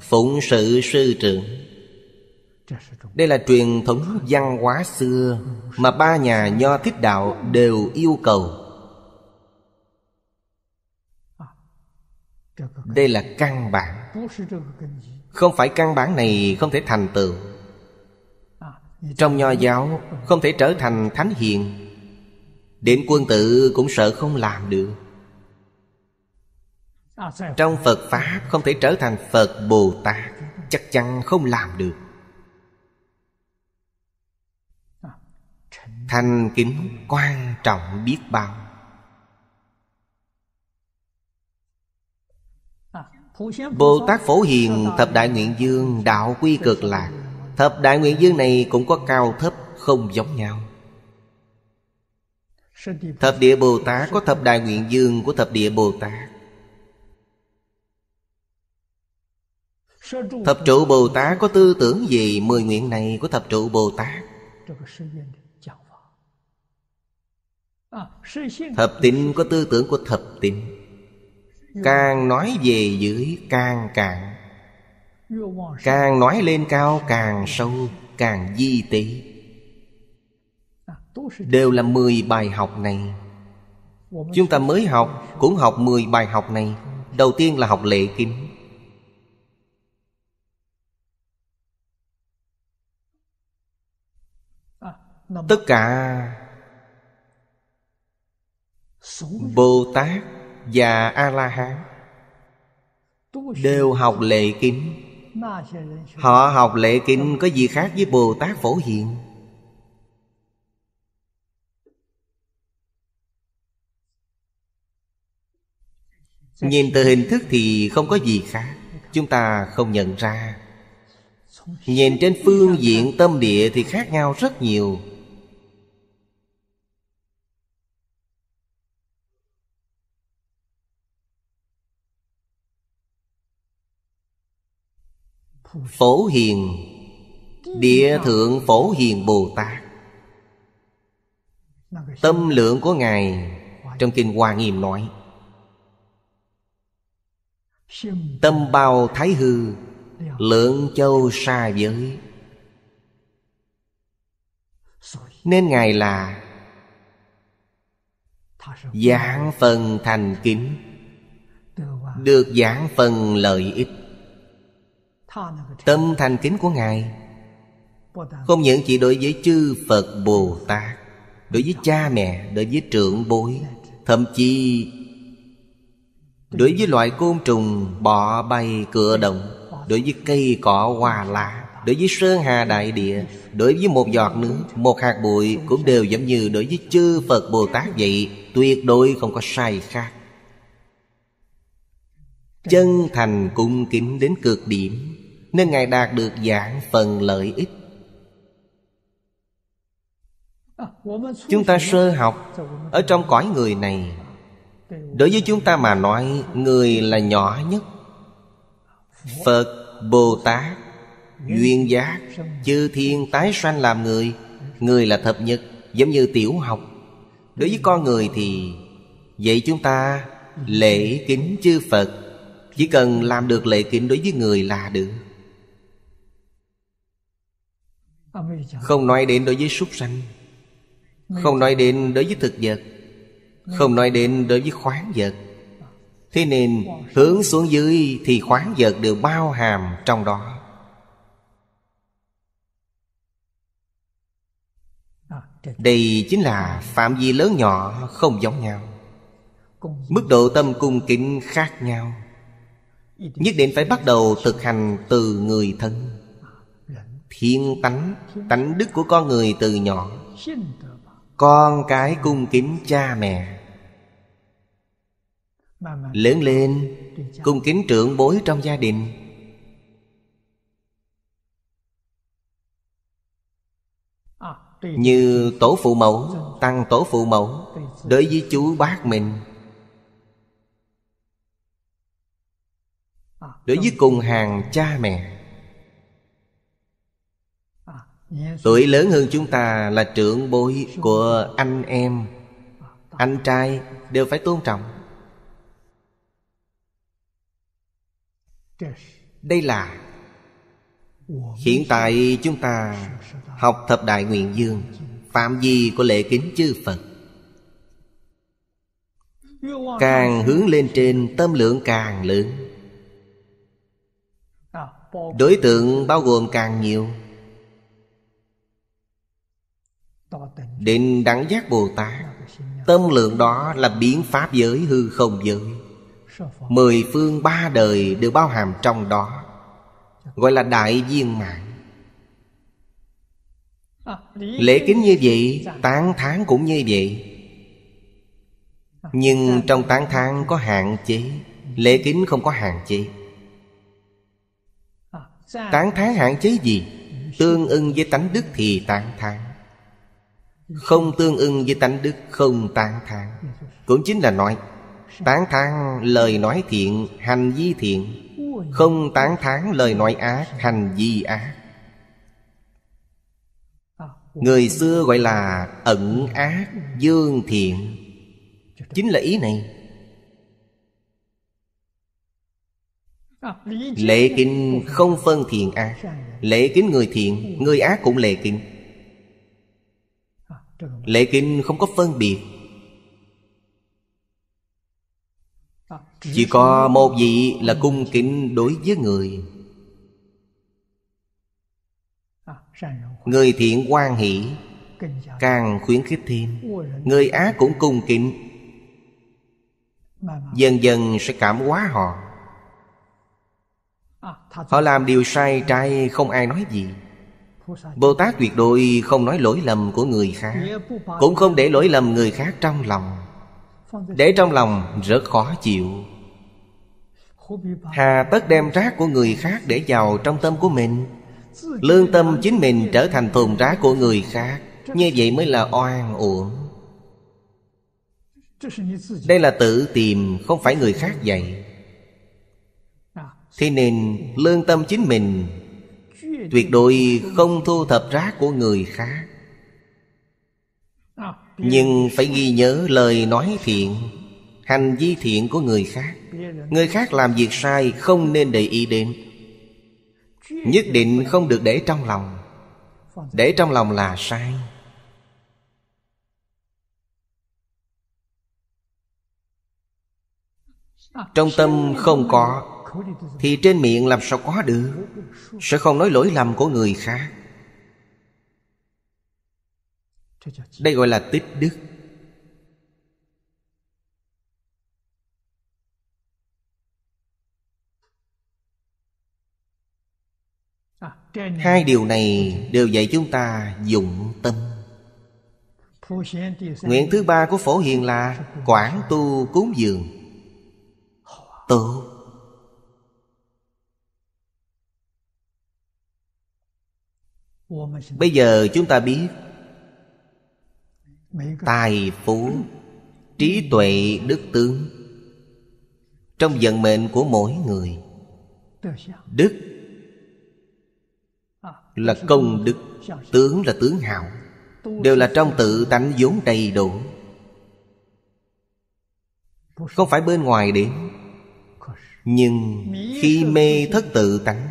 phụng sự sư trưởng đây là truyền thống văn hóa xưa mà ba nhà nho thích đạo đều yêu cầu đây là căn bản không phải căn bản này không thể thành tựu à, trong nho giáo không thể trở thành thánh hiền đến quân tự cũng sợ không làm được à, trong phật pháp không thể trở thành phật bồ tát chắc chắn không làm được thành à, kính quan trọng biết bao Bồ Tát Phổ Hiền Thập Đại Nguyện Dương Đạo Quy Cực Lạc Thập Đại Nguyện Dương này cũng có cao thấp không giống nhau Thập Địa Bồ Tát có Thập Đại Nguyện Dương của Thập Địa Bồ Tát Thập trụ Bồ Tát có tư tưởng gì Mười nguyện này của thập trụ Bồ Tát Thập tín có tư tưởng của thập tín Càng nói về dưới càng cạn Càng nói lên cao càng sâu Càng di tế Đều là 10 bài học này Chúng ta mới học Cũng học 10 bài học này Đầu tiên là học lệ kính Tất cả Bồ Tát và a la hán đều học lệ kính họ học lệ kính có gì khác với bồ tát phổ hiện nhìn từ hình thức thì không có gì khác chúng ta không nhận ra nhìn trên phương diện tâm địa thì khác nhau rất nhiều phổ hiền địa thượng phổ hiền bồ tát tâm lượng của ngài trong kinh hoa nghiêm nói tâm bao thái hư lượng châu xa giới nên ngài là giảng phần thành kính được giảng phần lợi ích Tâm thành kính của Ngài Không những chỉ đối với chư Phật Bồ Tát Đối với cha mẹ, đối với trưởng bối Thậm chí Đối với loại côn trùng bọ bay cửa động Đối với cây cỏ hoa lá Đối với sơn hà đại địa Đối với một giọt nước Một hạt bụi cũng đều giống như Đối với chư Phật Bồ Tát vậy Tuyệt đối không có sai khác Chân thành cung kính đến cực điểm nên Ngài đạt được dạng phần lợi ích Chúng ta sơ học Ở trong cõi người này Đối với chúng ta mà nói Người là nhỏ nhất Phật, Bồ Tát Duyên giác Chư thiên tái sanh làm người Người là thập nhật Giống như tiểu học Đối với con người thì Vậy chúng ta lễ kính chư Phật Chỉ cần làm được lễ kính đối với người là được Không nói đến đối với súc sanh Không nói đến đối với thực vật Không nói đến đối với khoáng vật Thế nên hướng xuống dưới thì khoáng vật đều bao hàm trong đó Đây chính là phạm vi lớn nhỏ không giống nhau Mức độ tâm cung kính khác nhau Nhất định phải bắt đầu thực hành từ người thân thiên tánh tánh đức của con người từ nhỏ con cái cung kính cha mẹ lớn lên cung kính trưởng bối trong gia đình như tổ phụ mẫu tăng tổ phụ mẫu đối với chú bác mình đối với cùng hàng cha mẹ Tuổi lớn hơn chúng ta là trưởng bối của anh em Anh trai đều phải tôn trọng Đây là Hiện tại chúng ta học thập đại nguyện dương Phạm vi của lễ kính chư Phật Càng hướng lên trên tâm lượng càng lớn Đối tượng bao gồm càng nhiều Định đẳng giác Bồ Tát Tâm lượng đó là biến pháp giới hư không giới Mười phương ba đời đều bao hàm trong đó Gọi là đại viên mạng Lễ kính như vậy Tán tháng cũng như vậy Nhưng trong tán tháng có hạn chế Lễ kính không có hạn chế Tán tháng hạn chế gì Tương ưng với tánh đức thì tán tháng không tương ưng với tánh đức không tán thán Cũng chính là nói Tán thán lời nói thiện Hành vi thiện Không tán thán lời nói ác Hành vi ác Người xưa gọi là ẩn ác dương thiện Chính là ý này Lệ kinh không phân thiện ác Lệ kính người thiện Người ác cũng lệ kinh Lễ kinh không có phân biệt Chỉ có một vị là cung kính đối với người Người thiện quan hỷ Càng khuyến khích thêm Người ác cũng cung kính Dần dần sẽ cảm hóa họ Họ làm điều sai trái không ai nói gì bồ tát tuyệt đối không nói lỗi lầm của người khác cũng không để lỗi lầm người khác trong lòng để trong lòng rất khó chịu hà tất đem rác của người khác để vào trong tâm của mình lương tâm chính mình trở thành thùng rác của người khác như vậy mới là oan uổng đây là tự tìm không phải người khác dạy thế nên lương tâm chính mình Tuyệt đối không thu thập rác của người khác Nhưng phải ghi nhớ lời nói thiện Hành vi thiện của người khác Người khác làm việc sai không nên để ý đến Nhất định không được để trong lòng Để trong lòng là sai Trong tâm không có thì trên miệng làm sao có được Sẽ không nói lỗi lầm của người khác Đây gọi là tích đức Hai điều này đều dạy chúng ta dụng tâm Nguyện thứ ba của Phổ Hiền là Quảng tu cúng dường Tốt bây giờ chúng ta biết tài phú trí tuệ đức tướng trong vận mệnh của mỗi người đức là công đức tướng là tướng hảo đều là trong tự tánh vốn đầy đủ không phải bên ngoài đến nhưng khi mê thất tự tánh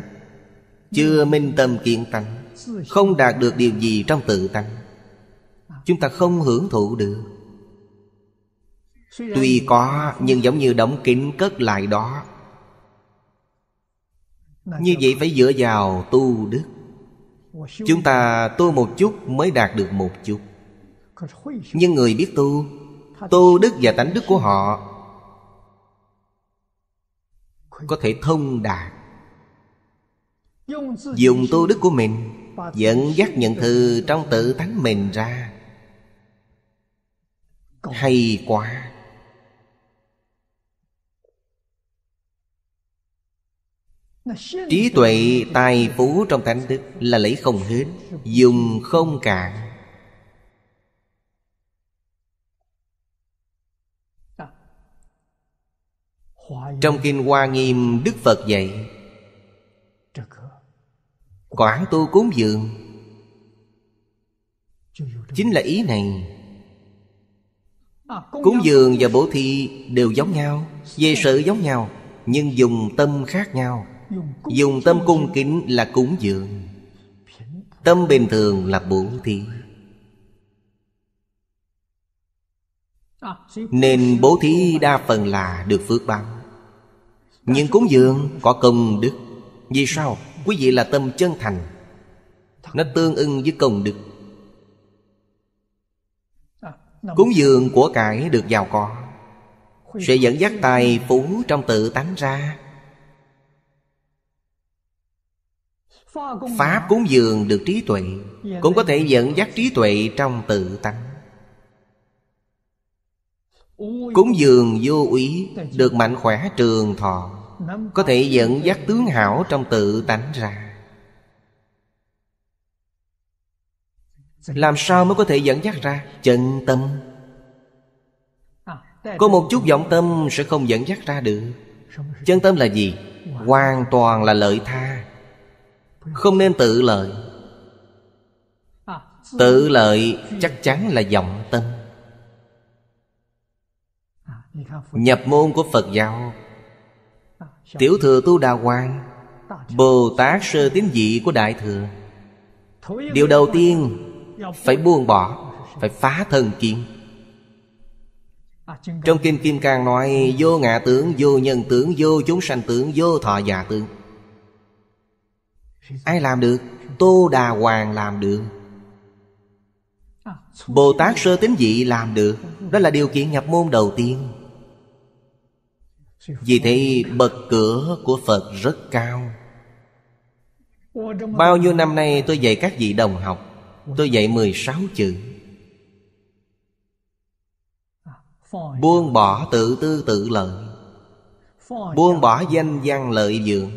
chưa minh tâm kiện tánh không đạt được điều gì trong tự tánh chúng ta không hưởng thụ được tuy có nhưng giống như đóng kín cất lại đó như vậy phải dựa vào tu đức chúng ta tu một chút mới đạt được một chút nhưng người biết tu tu đức và tánh đức của họ có thể thông đạt dùng tu đức của mình dẫn dắt những thứ trong tự tánh mình ra hay quá trí tuệ tài phú trong thánh đức là lấy không hết dùng không cạn trong kinh hoa nghiêm đức phật dạy quản tu cúng dường Chính là ý này Cúng dường và bổ thi đều giống nhau Về sự giống nhau Nhưng dùng tâm khác nhau Dùng tâm cung kính là cúng dường Tâm bình thường là bổ thi Nên bố thí đa phần là được phước báo Nhưng cúng dường có công đức Vì sao? quý vị là tâm chân thành nó tương ưng với công đức cúng dường của cải được giàu có sẽ dẫn dắt tài phú trong tự tánh ra pháp cúng dường được trí tuệ cũng có thể dẫn dắt trí tuệ trong tự tánh cúng dường vô úy được mạnh khỏe trường thọ có thể dẫn dắt tướng hảo trong tự tánh ra làm sao mới có thể dẫn dắt ra chân tâm có một chút vọng tâm sẽ không dẫn dắt ra được chân tâm là gì hoàn toàn là lợi tha không nên tự lợi tự lợi chắc chắn là vọng tâm nhập môn của phật giáo Tiểu thừa tu đà hoàng Bồ Tát sơ tín dị của Đại Thừa Điều đầu tiên Phải buông bỏ Phải phá thần kiến Trong kinh Kim Cang nói Vô ngã tướng, vô nhân tướng, vô chúng sanh tướng, vô thọ giả tướng Ai làm được? Tô Đà Hoàng làm được Bồ Tát sơ tín dị làm được Đó là điều kiện nhập môn đầu tiên vì thế bậc cửa của Phật rất cao Bao nhiêu năm nay tôi dạy các vị đồng học Tôi dạy 16 chữ Buông bỏ tự tư tự lợi Buông bỏ danh văn lợi dưỡng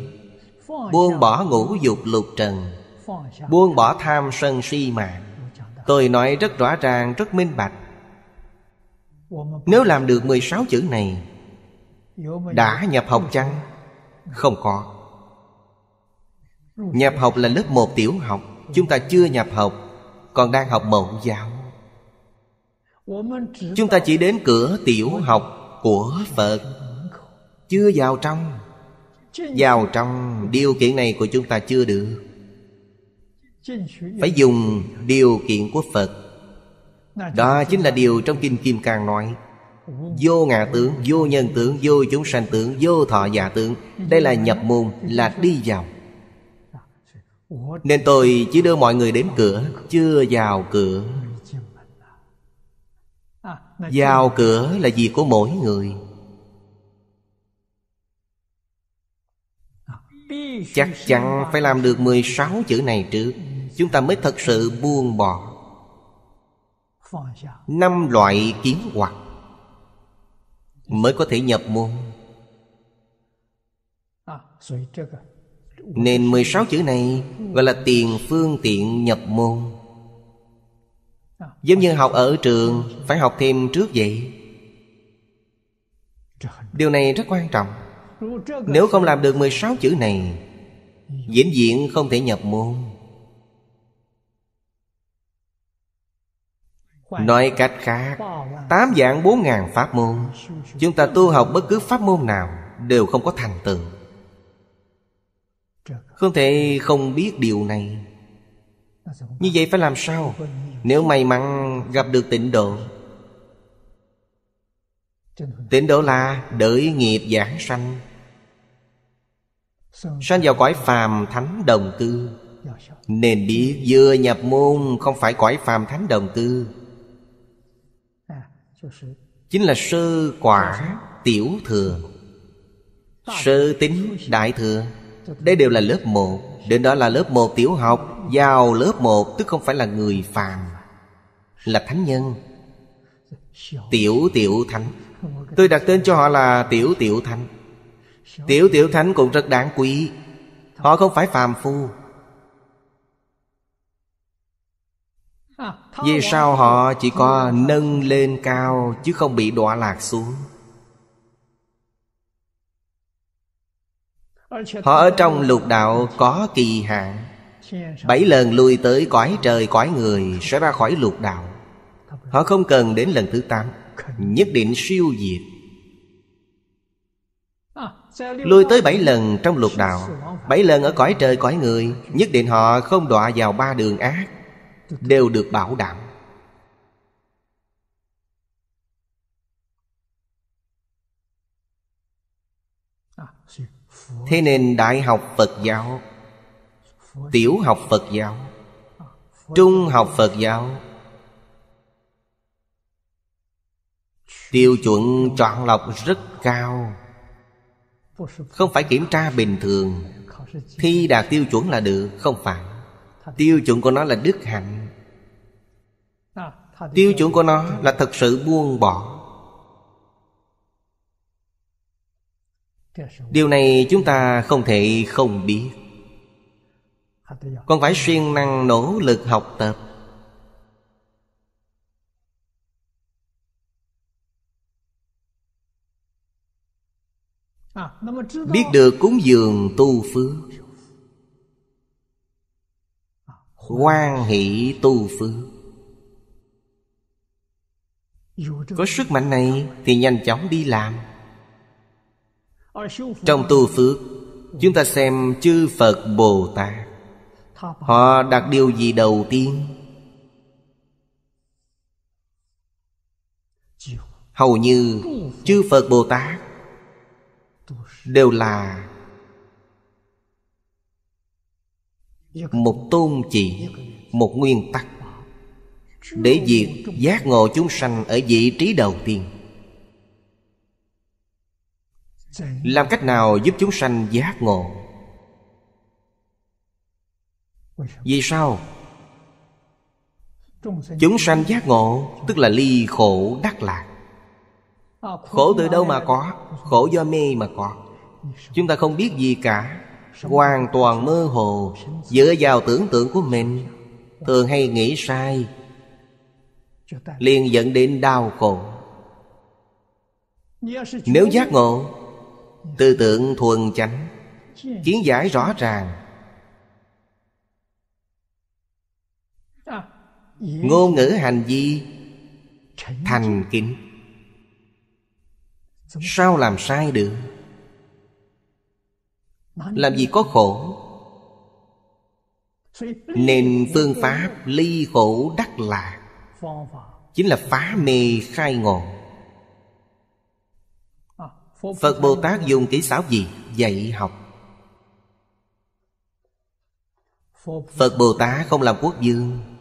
Buông bỏ ngũ dục lục trần Buông bỏ tham sân si mạng Tôi nói rất rõ ràng, rất minh bạch Nếu làm được 16 chữ này đã nhập học chăng? Không có Nhập học là lớp 1 tiểu học Chúng ta chưa nhập học Còn đang học mẫu giáo Chúng ta chỉ đến cửa tiểu học của Phật Chưa vào trong Vào trong điều kiện này của chúng ta chưa được Phải dùng điều kiện của Phật Đó chính là điều trong Kinh Kim Cang nói Vô ngã tướng, vô nhân tướng, vô chúng sanh tướng, vô thọ giả tướng Đây là nhập môn, là đi vào Nên tôi chỉ đưa mọi người đến cửa, chưa vào cửa vào cửa là gì của mỗi người Chắc chắn phải làm được 16 chữ này trước Chúng ta mới thật sự buông bỏ Năm loại kiến hoặc mới có thể nhập môn à, nên 16 chữ này gọi là tiền phương tiện nhập môn à, Giống như học ở trường phải học thêm trước vậy Điều này rất quan trọng Nếu không làm được 16 chữ này Diễn diện không thể nhập môn Nói cách khác Tám dạng bốn ngàn pháp môn Chúng ta tu học bất cứ pháp môn nào Đều không có thành tựu Không thể không biết điều này Như vậy phải làm sao Nếu may mắn gặp được tịnh độ Tịnh độ là đợi nghiệp giảng sanh Sanh vào cõi phàm thánh đồng tư Nên biết vừa nhập môn không phải cõi phàm thánh đồng tư chính là sơ quả tiểu thừa sơ tính đại thừa đây đều là lớp một, Đến đó là lớp một tiểu học Vào lớp một tức không phải là người phàm Là thánh nhân Tiểu tiểu thánh Tôi đặt tên cho họ là tiểu tiểu thánh Tiểu tiểu thánh cũng rất đáng quý Họ không phải phàm phu À, vì sao họ chỉ có nâng lên cao Chứ không bị đọa lạc xuống Họ ở trong lục đạo có kỳ hạn Bảy lần lui tới cõi trời cõi người Sẽ ra khỏi lục đạo Họ không cần đến lần thứ tám Nhất định siêu diệt Lui tới bảy lần trong lục đạo Bảy lần ở cõi trời cõi người Nhất định họ không đọa vào ba đường ác đều được bảo đảm thế nên đại học phật giáo tiểu học phật giáo trung học phật giáo tiêu chuẩn chọn lọc rất cao không phải kiểm tra bình thường thi đạt tiêu chuẩn là được không phải tiêu chuẩn của nó là đức hạnh tiêu chuẩn của nó là thật sự buông bỏ điều này chúng ta không thể không biết còn phải siêng năng nỗ lực học tập biết được cúng dường tu phước Hoan hỷ tu phước Có sức mạnh này thì nhanh chóng đi làm Trong tu phước Chúng ta xem chư Phật Bồ Tát Họ đặt điều gì đầu tiên Hầu như chư Phật Bồ Tát Đều là một tôn chỉ một nguyên tắc để việc giác ngộ chúng sanh ở vị trí đầu tiên làm cách nào giúp chúng sanh giác ngộ vì sao chúng sanh giác ngộ tức là ly khổ đắc lạc khổ từ đâu mà có khổ do mê mà có chúng ta không biết gì cả hoàn toàn mơ hồ dựa vào tưởng tượng của mình thường hay nghĩ sai liền dẫn đến đau khổ nếu giác ngộ tư tưởng thuần chánh kiến giải rõ ràng ngôn ngữ hành vi thành kính sao làm sai được làm gì có khổ nên phương pháp ly khổ đắc lạc Chính là phá mê khai ngộ Phật Bồ Tát dùng kỹ xảo gì? Dạy học Phật Bồ Tát không làm quốc dương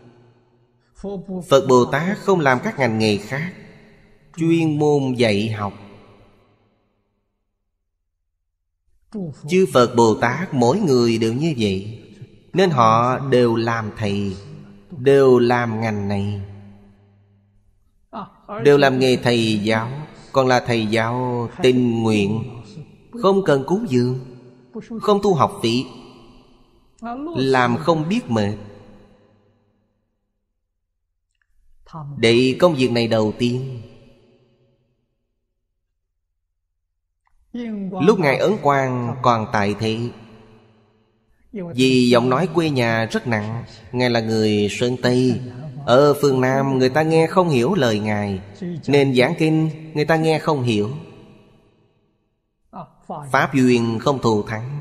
Phật Bồ Tát không làm các ngành nghề khác Chuyên môn dạy học chư phật bồ tát mỗi người đều như vậy nên họ đều làm thầy đều làm ngành này đều làm nghề thầy giáo còn là thầy giáo tình nguyện không cần cúng dường không tu học phí làm không biết mệt để công việc này đầu tiên Lúc Ngài Ấn Quang còn tại thị Vì giọng nói quê nhà rất nặng Ngài là người Sơn Tây Ở phương Nam người ta nghe không hiểu lời Ngài Nên giảng kinh người ta nghe không hiểu Pháp duyên không thù thắng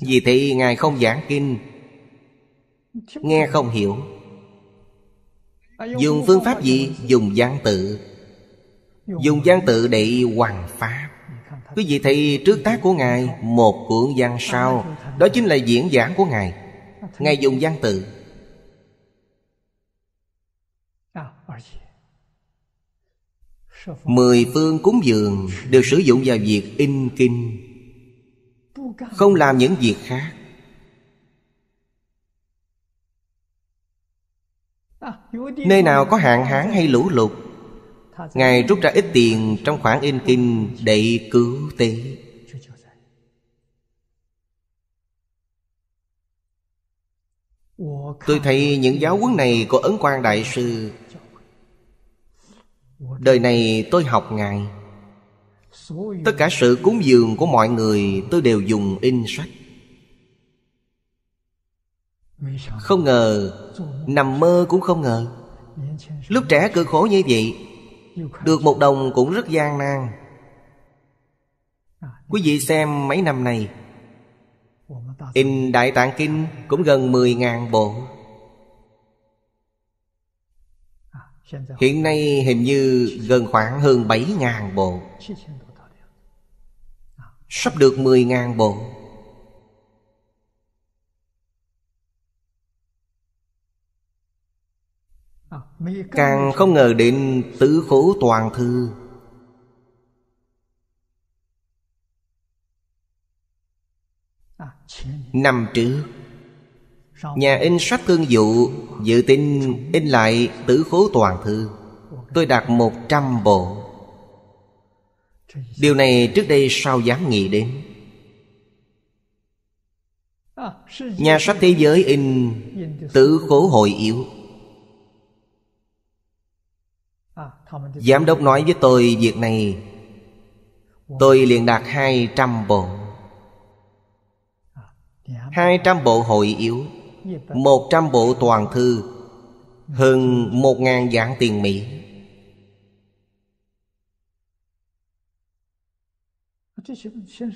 Vì thế Ngài không giảng kinh Nghe không hiểu Dùng phương pháp gì? Dùng văn tự Dùng văn tự để hoàn pháp Quý vị thấy trước tác của Ngài Một cuộn văn sau Đó chính là diễn giảng của Ngài Ngài dùng văn tự Mười phương cúng dường Đều sử dụng vào việc in kinh Không làm những việc khác Nơi nào có hạn hán hay lũ lụt Ngài rút ra ít tiền trong khoản in kinh để cứu tế Tôi thấy những giáo huấn này của Ấn Quang Đại Sư Đời này tôi học Ngài Tất cả sự cúng dường của mọi người tôi đều dùng in sách Không ngờ Nằm mơ cũng không ngờ Lúc trẻ cơ khổ như vậy được một đồng cũng rất gian nan Quý vị xem mấy năm này In Đại Tạng Kinh cũng gần 10.000 bộ Hiện nay hình như gần khoảng hơn 7.000 bộ Sắp được 10.000 bộ Càng không ngờ đến tứ khổ toàn thư Năm trước Nhà in sách thương dụ Dự tin in lại tử khố toàn thư Tôi đặt 100 bộ Điều này trước đây sao dám nghĩ đến Nhà sách thế giới in tử khố hội yếu Giám đốc nói với tôi việc này Tôi liền đạt 200 bộ 200 bộ hội yếu 100 bộ toàn thư Hơn 1.000 dạng tiền Mỹ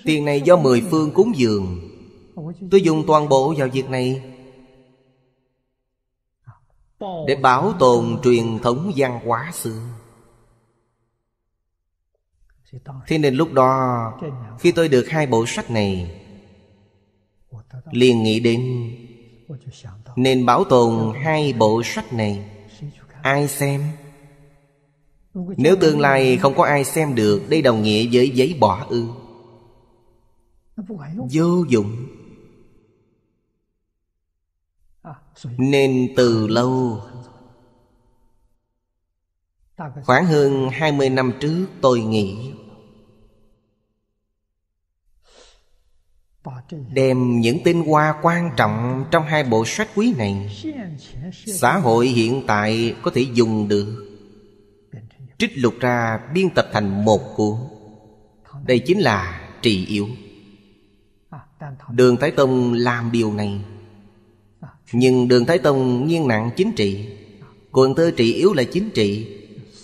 Tiền này do mười phương cúng dường Tôi dùng toàn bộ vào việc này Để bảo tồn truyền thống văn hóa xưa Thế nên lúc đó Khi tôi được hai bộ sách này Liền nghĩ đến Nên bảo tồn hai bộ sách này Ai xem Nếu tương lai không có ai xem được Đây đồng nghĩa với giấy bỏ ư Vô dụng Nên từ lâu Khoảng hơn 20 năm trước tôi nghĩ đem những tinh hoa quan trọng trong hai bộ sách quý này xã hội hiện tại có thể dùng được trích lục ra biên tập thành một cuốn đây chính là trị yếu à, đường thái tông làm điều này à. nhưng đường thái tông nghiêng nặng chính trị à. còn tơ trị yếu là chính trị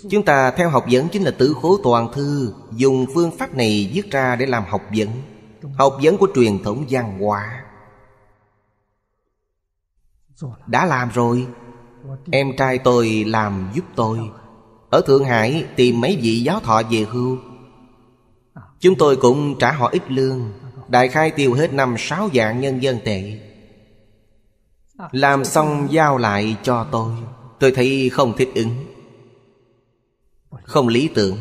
chúng ta theo học vấn chính là tử khố toàn thư dùng phương pháp này viết ra để làm học vấn học vấn của truyền thống văn hóa đã làm rồi em trai tôi làm giúp tôi ở thượng hải tìm mấy vị giáo thọ về hưu chúng tôi cũng trả họ ít lương đại khai tiêu hết năm sáu dạng nhân dân tệ làm xong giao lại cho tôi tôi thấy không thích ứng không lý tưởng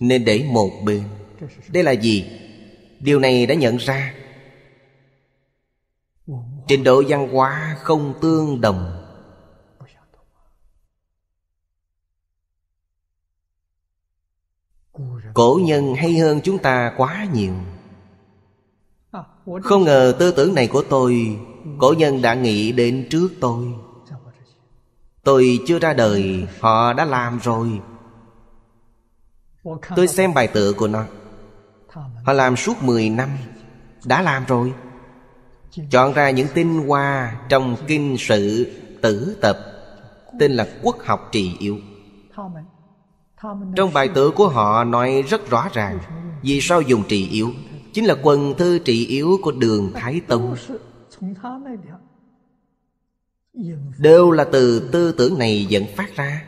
nên để một bên đây là gì điều này đã nhận ra trình độ văn hóa không tương đồng cổ nhân hay hơn chúng ta quá nhiều không ngờ tư tưởng này của tôi cổ nhân đã nghĩ đến trước tôi tôi chưa ra đời họ đã làm rồi tôi xem bài tựa của nó Họ làm suốt 10 năm Đã làm rồi Chọn ra những tinh hoa Trong kinh sự tử tập Tên là quốc học trị yếu Trong bài tử của họ nói rất rõ ràng Vì sao dùng trị yếu Chính là quần thư trị yếu của đường Thái Tông Đều là từ tư tưởng này dẫn phát ra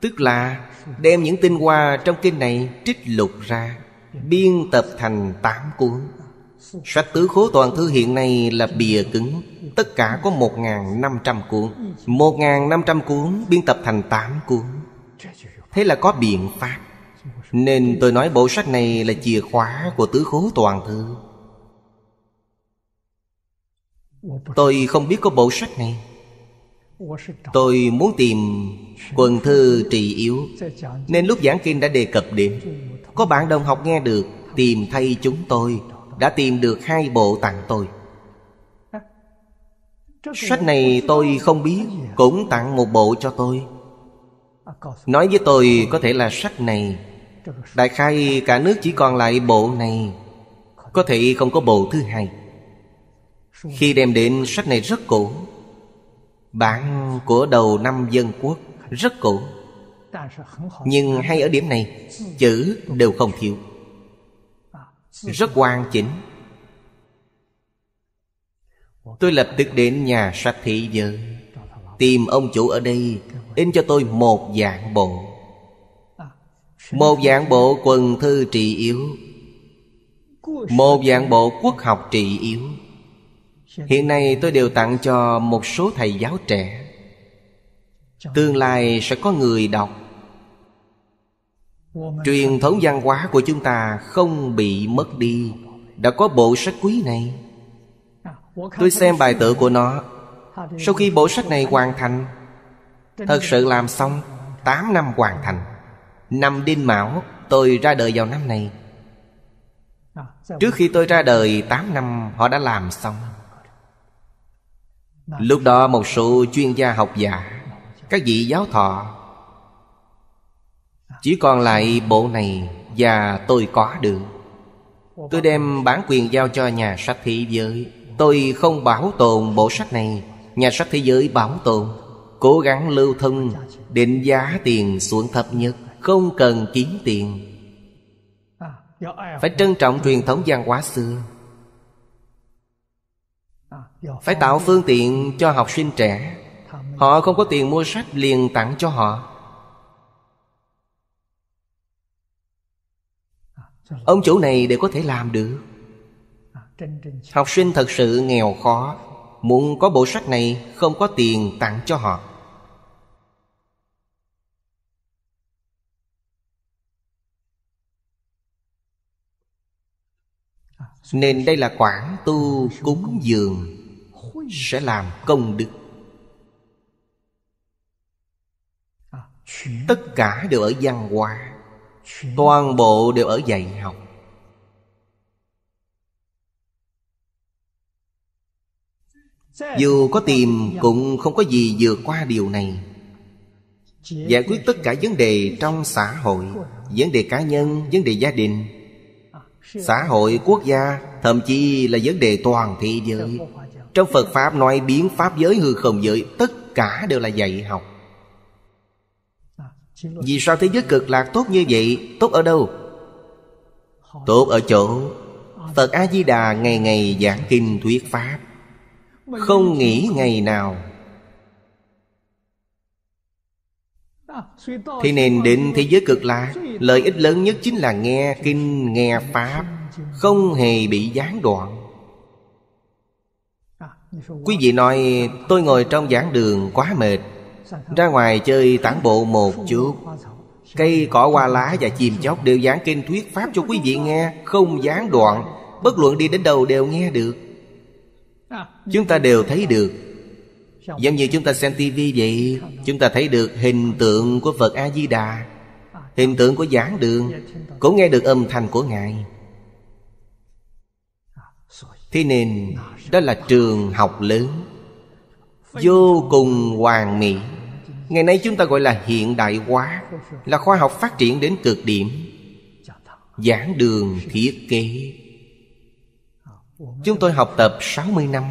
Tức là đem những tinh hoa trong kinh này trích lục ra biên tập thành tám cuốn Sách tứ khố toàn thư hiện nay là bìa cứng Tất cả có 1.500 cuốn 1.500 cuốn biên tập thành 8 cuốn Thế là có biện pháp Nên tôi nói bộ sách này là chìa khóa của tứ khố toàn thư Tôi không biết có bộ sách này Tôi muốn tìm quần thư trị yếu Nên lúc giảng kinh đã đề cập đến có bạn đồng học nghe được Tìm thay chúng tôi Đã tìm được hai bộ tặng tôi Sách này tôi không biết Cũng tặng một bộ cho tôi Nói với tôi có thể là sách này Đại khai cả nước chỉ còn lại bộ này Có thể không có bộ thứ hai Khi đem đến sách này rất cũ Bản của đầu năm dân quốc Rất cũ nhưng hay ở điểm này Chữ đều không thiếu Rất hoàn chỉnh Tôi lập tức đến nhà sách thị giờ Tìm ông chủ ở đây In cho tôi một dạng bộ à, Một dạng bộ quần thư trị yếu Một dạng bộ quốc học trị yếu Hiện nay tôi đều tặng cho một số thầy giáo trẻ Tương lai sẽ có người đọc truyền thống văn hóa của chúng ta không bị mất đi đã có bộ sách quý này tôi xem bài tự của nó sau khi bộ sách này hoàn thành thật sự làm xong tám năm hoàn thành năm đinh mão tôi ra đời vào năm này trước khi tôi ra đời tám năm họ đã làm xong lúc đó một số chuyên gia học giả các vị giáo thọ chỉ còn lại bộ này Và tôi có được Tôi đem bản quyền giao cho nhà sách thế giới Tôi không bảo tồn bộ sách này Nhà sách thế giới bảo tồn Cố gắng lưu thông Định giá tiền xuống thấp nhất Không cần kiếm tiền Phải trân trọng truyền thống văn hóa xưa Phải tạo phương tiện cho học sinh trẻ Họ không có tiền mua sách liền tặng cho họ ông chủ này đều có thể làm được à, học sinh thật sự nghèo khó muốn có bộ sách này không có tiền tặng cho họ à, nên đây là quản tu cúng dường sẽ làm công đức à, tất cả đều ở văn hóa toàn bộ đều ở dạy học dù có tìm cũng không có gì vượt qua điều này giải quyết tất cả vấn đề trong xã hội vấn đề cá nhân vấn đề gia đình xã hội quốc gia thậm chí là vấn đề toàn thế giới trong phật pháp nói biến pháp giới hư không giới tất cả đều là dạy học vì sao thế giới cực lạc tốt như vậy Tốt ở đâu Tốt ở chỗ Phật A-di-đà ngày ngày giảng kinh thuyết pháp Không nghỉ ngày nào à, thì nên đến thế giới cực lạc Lợi ích lớn nhất chính là nghe kinh, nghe pháp Không hề bị gián đoạn à, Quý vị nói tôi ngồi trong giảng đường quá mệt ra ngoài chơi tản bộ một chút Cây cỏ hoa lá và chim chóc đều giảng kinh thuyết pháp cho quý vị nghe Không gián đoạn Bất luận đi đến đâu đều nghe được Chúng ta đều thấy được Giống như chúng ta xem tivi vậy Chúng ta thấy được hình tượng của Phật A-di-đà Hình tượng của giảng đường Cũng nghe được âm thanh của Ngài Thế nên đó là trường học lớn Vô cùng hoàn mỹ ngày nay chúng ta gọi là hiện đại hóa là khoa học phát triển đến cực điểm giảng đường thiết kế chúng tôi học tập 60 năm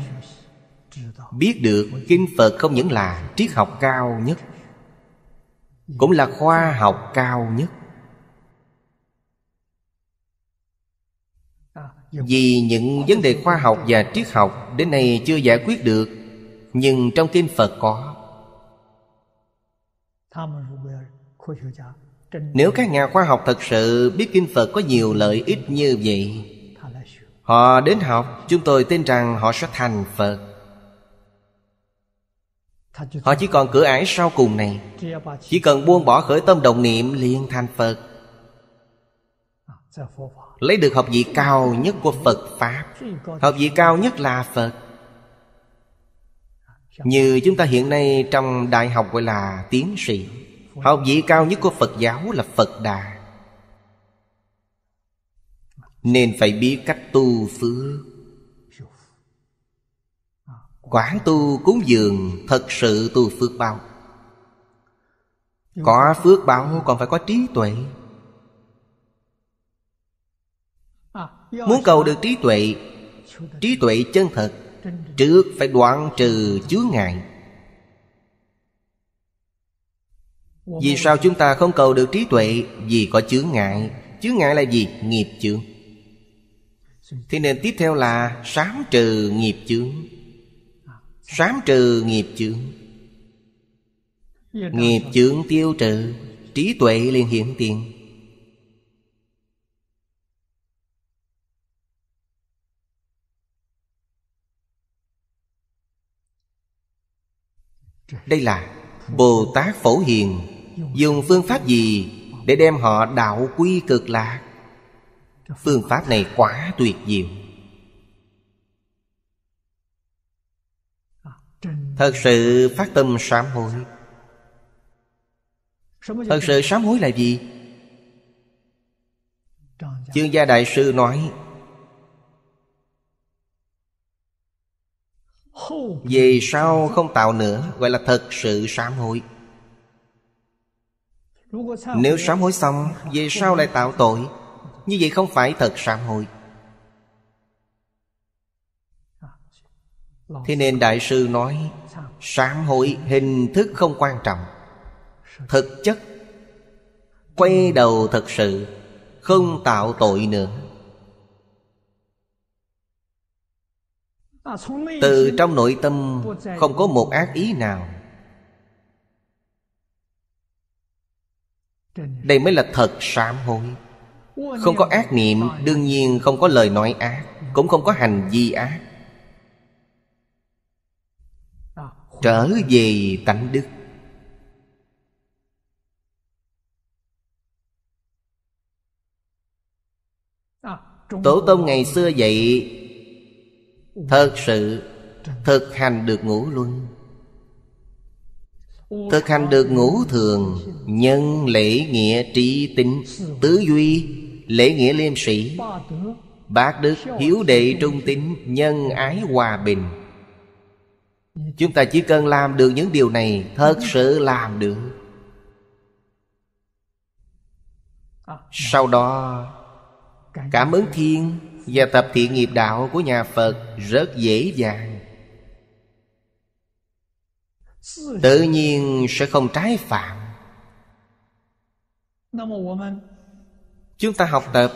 biết được kinh phật không những là triết học cao nhất cũng là khoa học cao nhất vì những vấn đề khoa học và triết học đến nay chưa giải quyết được nhưng trong kinh phật có nếu các nhà khoa học thật sự biết kinh phật có nhiều lợi ích như vậy họ đến học chúng tôi tin rằng họ sẽ thành phật họ chỉ còn cửa ải sau cùng này chỉ cần buông bỏ khởi tâm đồng niệm liền thành phật lấy được học vị cao nhất của phật pháp học vị cao nhất là phật như chúng ta hiện nay trong đại học gọi là tiến sĩ học vị cao nhất của phật giáo là phật đà nên phải biết cách tu phước Quán tu cúng dường Thật sự tu phước báo Có phước báo còn phải có trí tuệ Muốn cầu được trí tuệ Trí tuệ chân thật Trước phải đoạn trừ chướng ngại Vì sao chúng ta không cầu được trí tuệ Vì có chướng ngại Chướng ngại là gì? Nghiệp chướng Thế nên tiếp theo là Sám trừ nghiệp chướng Sám trừ nghiệp chướng Nghiệp chướng tiêu trừ Trí tuệ liền hiện tiền đây là bồ tát phổ hiền dùng phương pháp gì để đem họ đạo quy cực lạc phương pháp này quá tuyệt diệu thật sự phát tâm sám hối thật sự sám hối là gì chương gia đại sư nói về sau không tạo nữa gọi là thật sự sám hối nếu sám hối xong về sau lại tạo tội như vậy không phải thật sám hối thế nên đại sư nói sám hối hình thức không quan trọng thực chất quay đầu thật sự không tạo tội nữa từ trong nội tâm không có một ác ý nào đây mới là thật sám hối không có ác niệm đương nhiên không có lời nói ác cũng không có hành vi ác trở về tánh đức tổ tông ngày xưa dạy Thật sự Thực hành được ngũ luân Thực hành được ngũ thường Nhân lễ nghĩa trí tính Tứ duy Lễ nghĩa liêm sĩ Bác đức hiếu đệ trung tín Nhân ái hòa bình Chúng ta chỉ cần làm được những điều này Thật sự làm được Sau đó Cảm ứng thiên và tập thiện nghiệp đạo của nhà Phật rất dễ dàng Tự nhiên sẽ không trái phạm Chúng ta học tập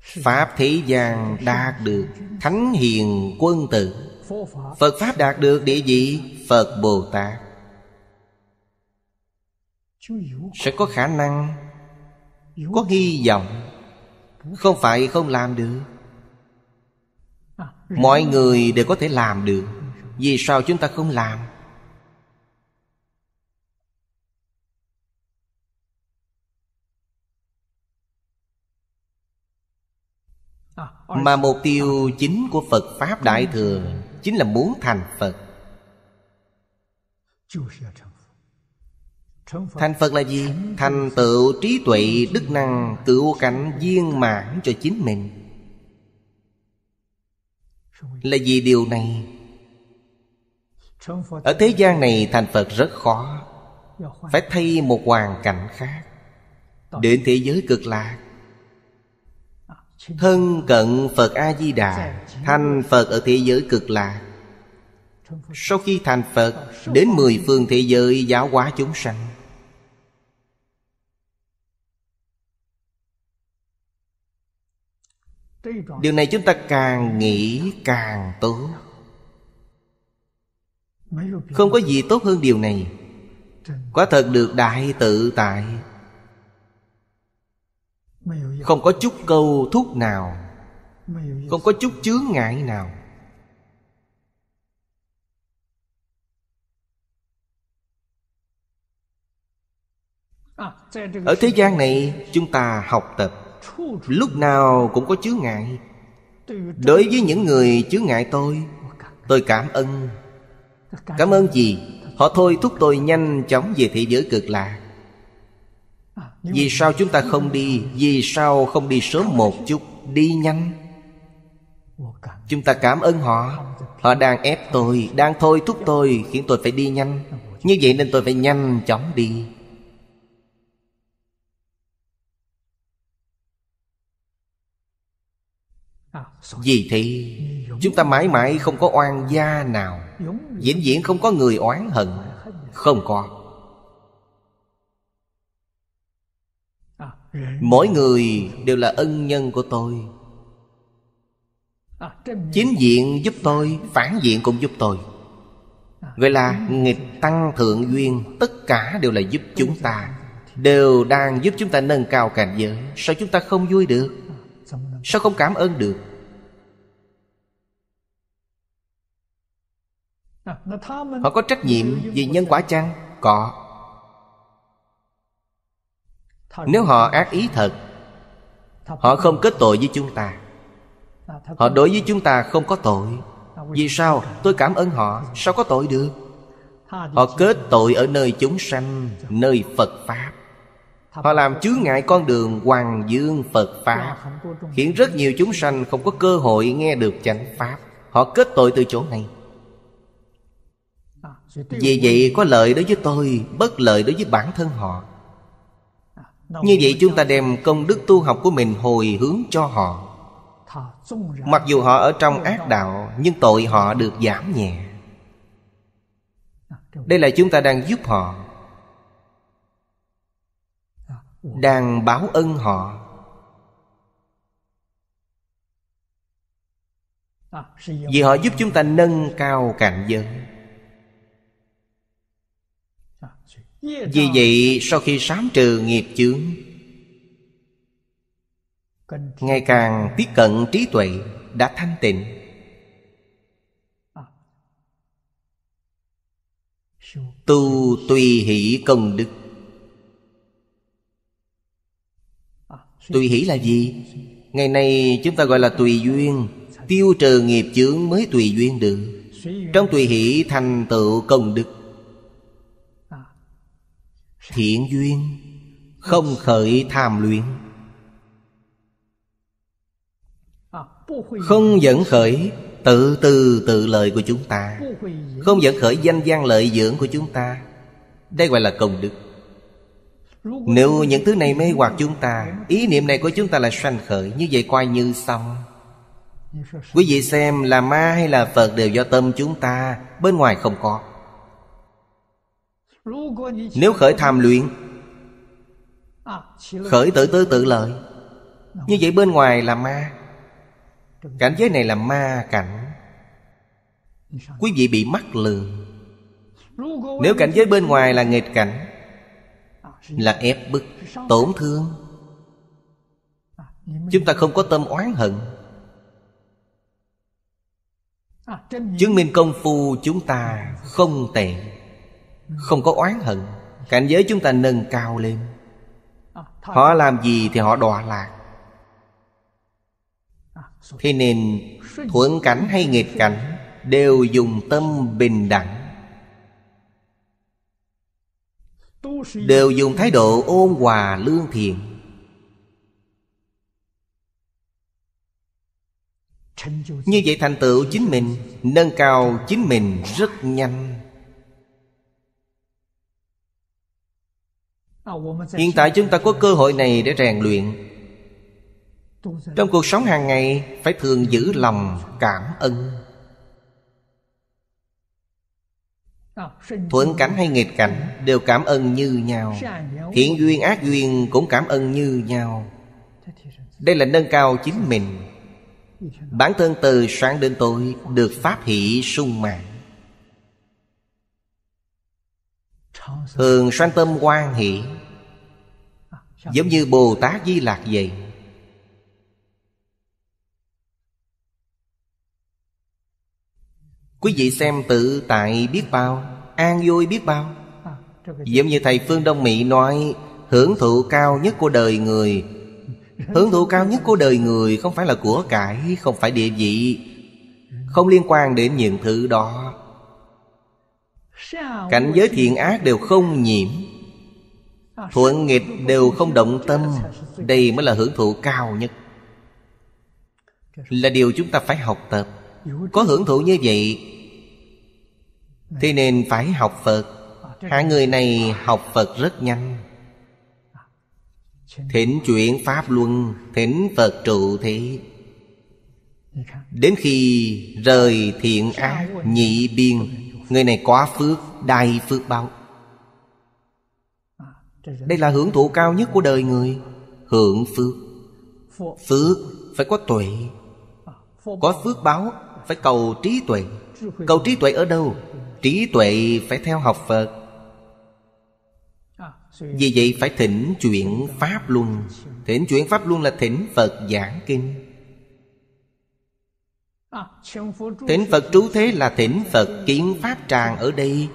Pháp thế gian đạt được Thánh hiền quân tử Phật Pháp đạt được địa vị Phật Bồ Tát Sẽ có khả năng Có hy vọng không phải không làm được Mọi người đều có thể làm được Vì sao chúng ta không làm Mà mục tiêu chính của Phật Pháp Đại Thừa Chính là muốn thành Phật Thành Phật là gì? Thành tựu trí tuệ đức năng cựu cảnh viên mãn cho chính mình Là vì điều này Ở thế gian này thành Phật rất khó Phải thay một hoàn cảnh khác Đến thế giới cực lạc Thân cận Phật A-di-đà Thành Phật ở thế giới cực lạc Sau khi thành Phật Đến mười phương thế giới giáo hóa chúng sanh điều này chúng ta càng nghĩ càng tốt không có gì tốt hơn điều này quả thật được đại tự tại không có chút câu thúc nào không có chút chướng ngại nào à, ở thế gian này chúng ta học tập lúc nào cũng có chướng ngại đối với những người chướng ngại tôi tôi cảm ơn cảm ơn gì họ thôi thúc tôi nhanh chóng về thế giới cực lạ vì sao chúng ta không đi vì sao không đi sớm một chút đi nhanh chúng ta cảm ơn họ họ đang ép tôi đang thôi thúc tôi khiến tôi phải đi nhanh như vậy nên tôi phải nhanh chóng đi Vì thế Chúng ta mãi mãi không có oan gia nào Diễn diễn không có người oán hận Không có Mỗi người đều là ân nhân của tôi Chính diện giúp tôi Phản diện cũng giúp tôi gọi là nghịch tăng thượng duyên Tất cả đều là giúp chúng ta Đều đang giúp chúng ta nâng cao cảnh giới Sao chúng ta không vui được Sao không cảm ơn được họ có trách nhiệm vì nhân quả chăng có nếu họ ác ý thật họ không kết tội với chúng ta họ đối với chúng ta không có tội vì sao tôi cảm ơn họ sao có tội được họ kết tội ở nơi chúng sanh nơi phật pháp họ làm chướng ngại con đường hoàng dương phật pháp khiến rất nhiều chúng sanh không có cơ hội nghe được chánh pháp họ kết tội từ chỗ này vì vậy có lợi đối với tôi Bất lợi đối với bản thân họ à, Như vậy chúng ta đem công đức tu học của mình hồi hướng cho họ Mặc dù họ ở trong ác đạo Nhưng tội họ được giảm nhẹ à, Đây là chúng ta đang giúp họ à, Đang báo ân họ Vì họ giúp chúng ta nâng cao cảnh giới Vì vậy sau khi sám trừ nghiệp chướng Ngày càng tiếp cận trí tuệ đã thanh tịnh Tu tùy hỷ công đức Tùy hỷ là gì? Ngày nay chúng ta gọi là tùy duyên Tiêu trừ nghiệp chướng mới tùy duyên được Trong tùy hỷ thành tựu công đức Thiện duyên Không khởi tham luyện Không dẫn khởi tự tư tự lợi của chúng ta Không dẫn khởi danh gian lợi dưỡng của chúng ta Đây gọi là công đức Nếu những thứ này mê hoặc chúng ta Ý niệm này của chúng ta là sanh khởi Như vậy coi như xong Quý vị xem là ma hay là Phật đều do tâm chúng ta Bên ngoài không có nếu khởi tham luyện Khởi tự tư tự lợi Như vậy bên ngoài là ma Cảnh giới này là ma cảnh Quý vị bị mắc lừa Nếu cảnh giới bên ngoài là nghịch cảnh Là ép bức, tổn thương Chúng ta không có tâm oán hận Chứng minh công phu chúng ta không tệ không có oán hận Cảnh giới chúng ta nâng cao lên à, Họ làm gì thì họ đọa lạc Thế nên thuận cảnh hay nghịch cảnh Đều dùng tâm bình đẳng Đều dùng thái độ ôn hòa lương thiện Như vậy thành tựu chính mình Nâng cao chính mình rất nhanh hiện tại chúng ta có cơ hội này để rèn luyện trong cuộc sống hàng ngày phải thường giữ lòng cảm ơn thuận cảnh hay nghịch cảnh đều cảm ơn như nhau thiện duyên ác duyên cũng cảm ơn như nhau đây là nâng cao chính mình Bản thân từ sáng đến tối Được pháp hỷ sung mãn Thường sanh tâm quan hỷ Giống như Bồ Tát Di Lạc vậy Quý vị xem tự tại biết bao An vui biết bao Giống như Thầy Phương Đông Mỹ nói Hưởng thụ cao nhất của đời người Hưởng thụ cao nhất của đời người Không phải là của cải Không phải địa vị Không liên quan đến những thứ đó Cảnh giới thiện ác đều không nhiễm thuận nghịch đều không động tâm đây mới là hưởng thụ cao nhất là điều chúng ta phải học tập có hưởng thụ như vậy thì nên phải học phật hai người này học phật rất nhanh thỉnh chuyển pháp luân thỉnh phật trụ thế đến khi rời thiện ác nhị biên người này quá phước đại phước báo đây là hưởng thụ cao nhất của đời người Hưởng phước Phước phải có tuệ Có phước báo Phải cầu trí tuệ Cầu trí tuệ ở đâu? Trí tuệ phải theo học Phật Vì vậy phải thỉnh chuyển Pháp Luân Thỉnh chuyển Pháp Luân là thỉnh Phật giảng kinh Thỉnh Phật trú thế là thỉnh Phật kiến Pháp tràng ở đây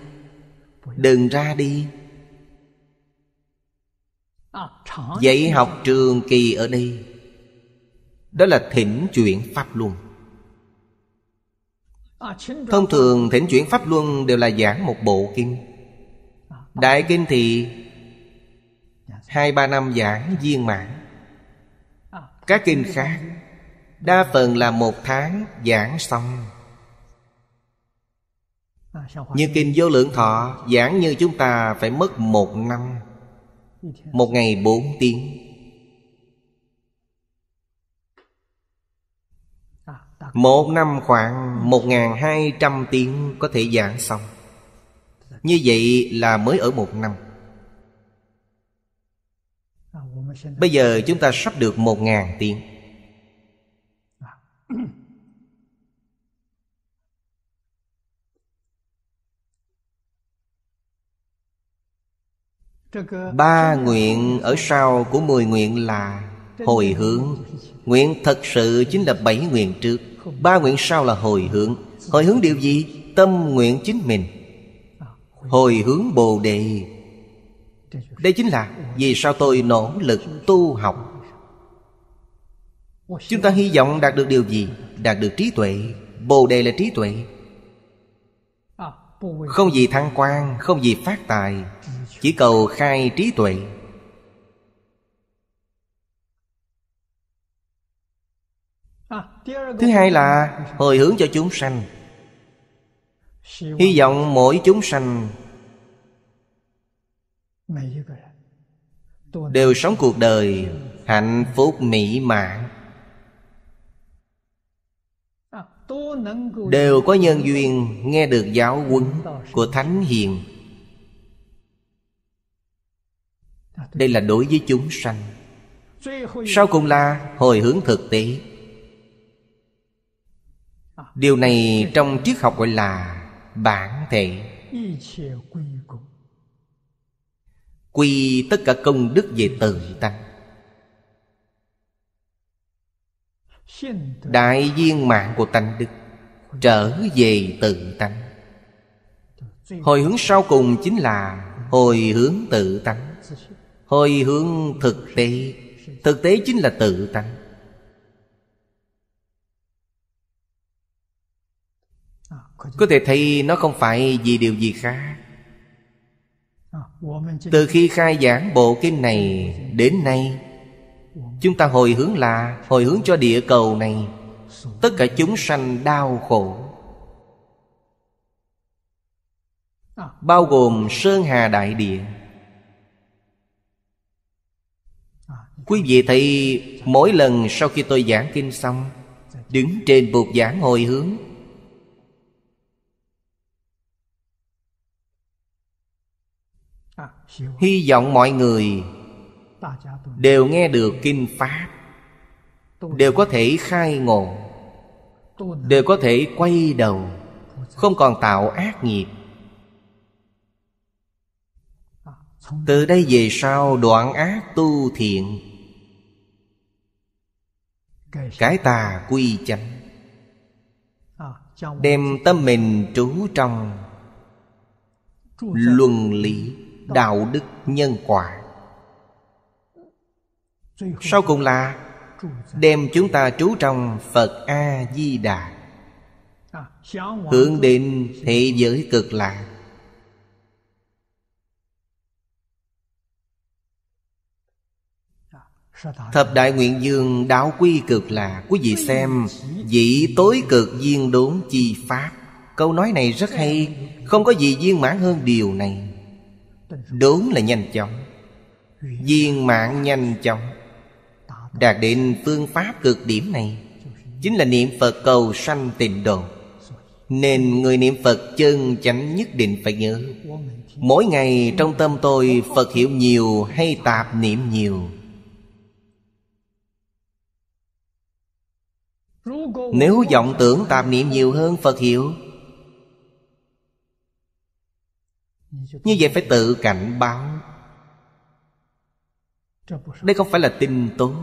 Đừng ra đi Dạy à, học trường kỳ ở đây Đó là thỉnh chuyển Pháp Luân à, Thông thường thỉnh chuyển Pháp Luân đều là giảng một bộ kinh à, Đại kinh thì dạ, Hai ba năm giảng viên mãn Các kinh khác Đa phần là một tháng giảng xong Như kinh vô lượng thọ Giảng như chúng ta phải mất một năm một ngày bốn tiếng Một năm khoảng một ngàn hai trăm tiếng có thể giảng xong Như vậy là mới ở một năm Bây giờ chúng ta sắp được một ngàn tiếng Ba nguyện ở sau của mười nguyện là hồi hướng Nguyện thật sự chính là bảy nguyện trước Ba nguyện sau là hồi hướng Hồi hướng điều gì? Tâm nguyện chính mình Hồi hướng Bồ Đề Đây chính là Vì sao tôi nỗ lực tu học Chúng ta hy vọng đạt được điều gì? Đạt được trí tuệ Bồ đề là trí tuệ Không vì thăng quan Không vì phát tài chỉ cầu khai trí tuệ thứ hai là hồi hướng cho chúng sanh hy vọng mỗi chúng sanh đều sống cuộc đời hạnh phúc mỹ mãn đều có nhân duyên nghe được giáo huấn của thánh hiền đây là đối với chúng sanh sau cùng là hồi hướng thực tế điều này trong triết học gọi là bản thể quy tất cả công đức về tự tăng đại viên mạng của tánh đức trở về tự tánh hồi hướng sau cùng chính là hồi hướng tự tánh Hồi hướng thực tế Thực tế chính là tự tánh Có thể thấy nó không phải vì điều gì khác Từ khi khai giảng bộ kinh này đến nay Chúng ta hồi hướng là Hồi hướng cho địa cầu này Tất cả chúng sanh đau khổ Bao gồm Sơn Hà Đại Địa Quý vị thấy mỗi lần sau khi tôi giảng kinh xong Đứng trên bục giảng hồi hướng Hy vọng mọi người Đều nghe được kinh Pháp Đều có thể khai ngộ Đều có thể quay đầu Không còn tạo ác nghiệp Từ đây về sau đoạn ác tu thiện cái tà quy chánh đem tâm mình trú trong luân lý đạo đức nhân quả sau cùng là đem chúng ta trú trong phật a di đà hướng đến thế giới cực lạc Thập đại nguyện dương đáo quy cực là Quý vị xem Dị tối cực duyên đốn chi pháp Câu nói này rất hay Không có gì viên mãn hơn điều này Đốn là nhanh chóng Viên mãn nhanh chóng Đạt đến phương pháp cực điểm này Chính là niệm Phật cầu sanh tịnh độ Nên người niệm Phật chân chánh nhất định phải nhớ Mỗi ngày trong tâm tôi Phật hiểu nhiều hay tạp niệm nhiều Nếu vọng tưởng tạm niệm nhiều hơn Phật hiệu Như vậy phải tự cảnh báo Đây không phải là tin tốt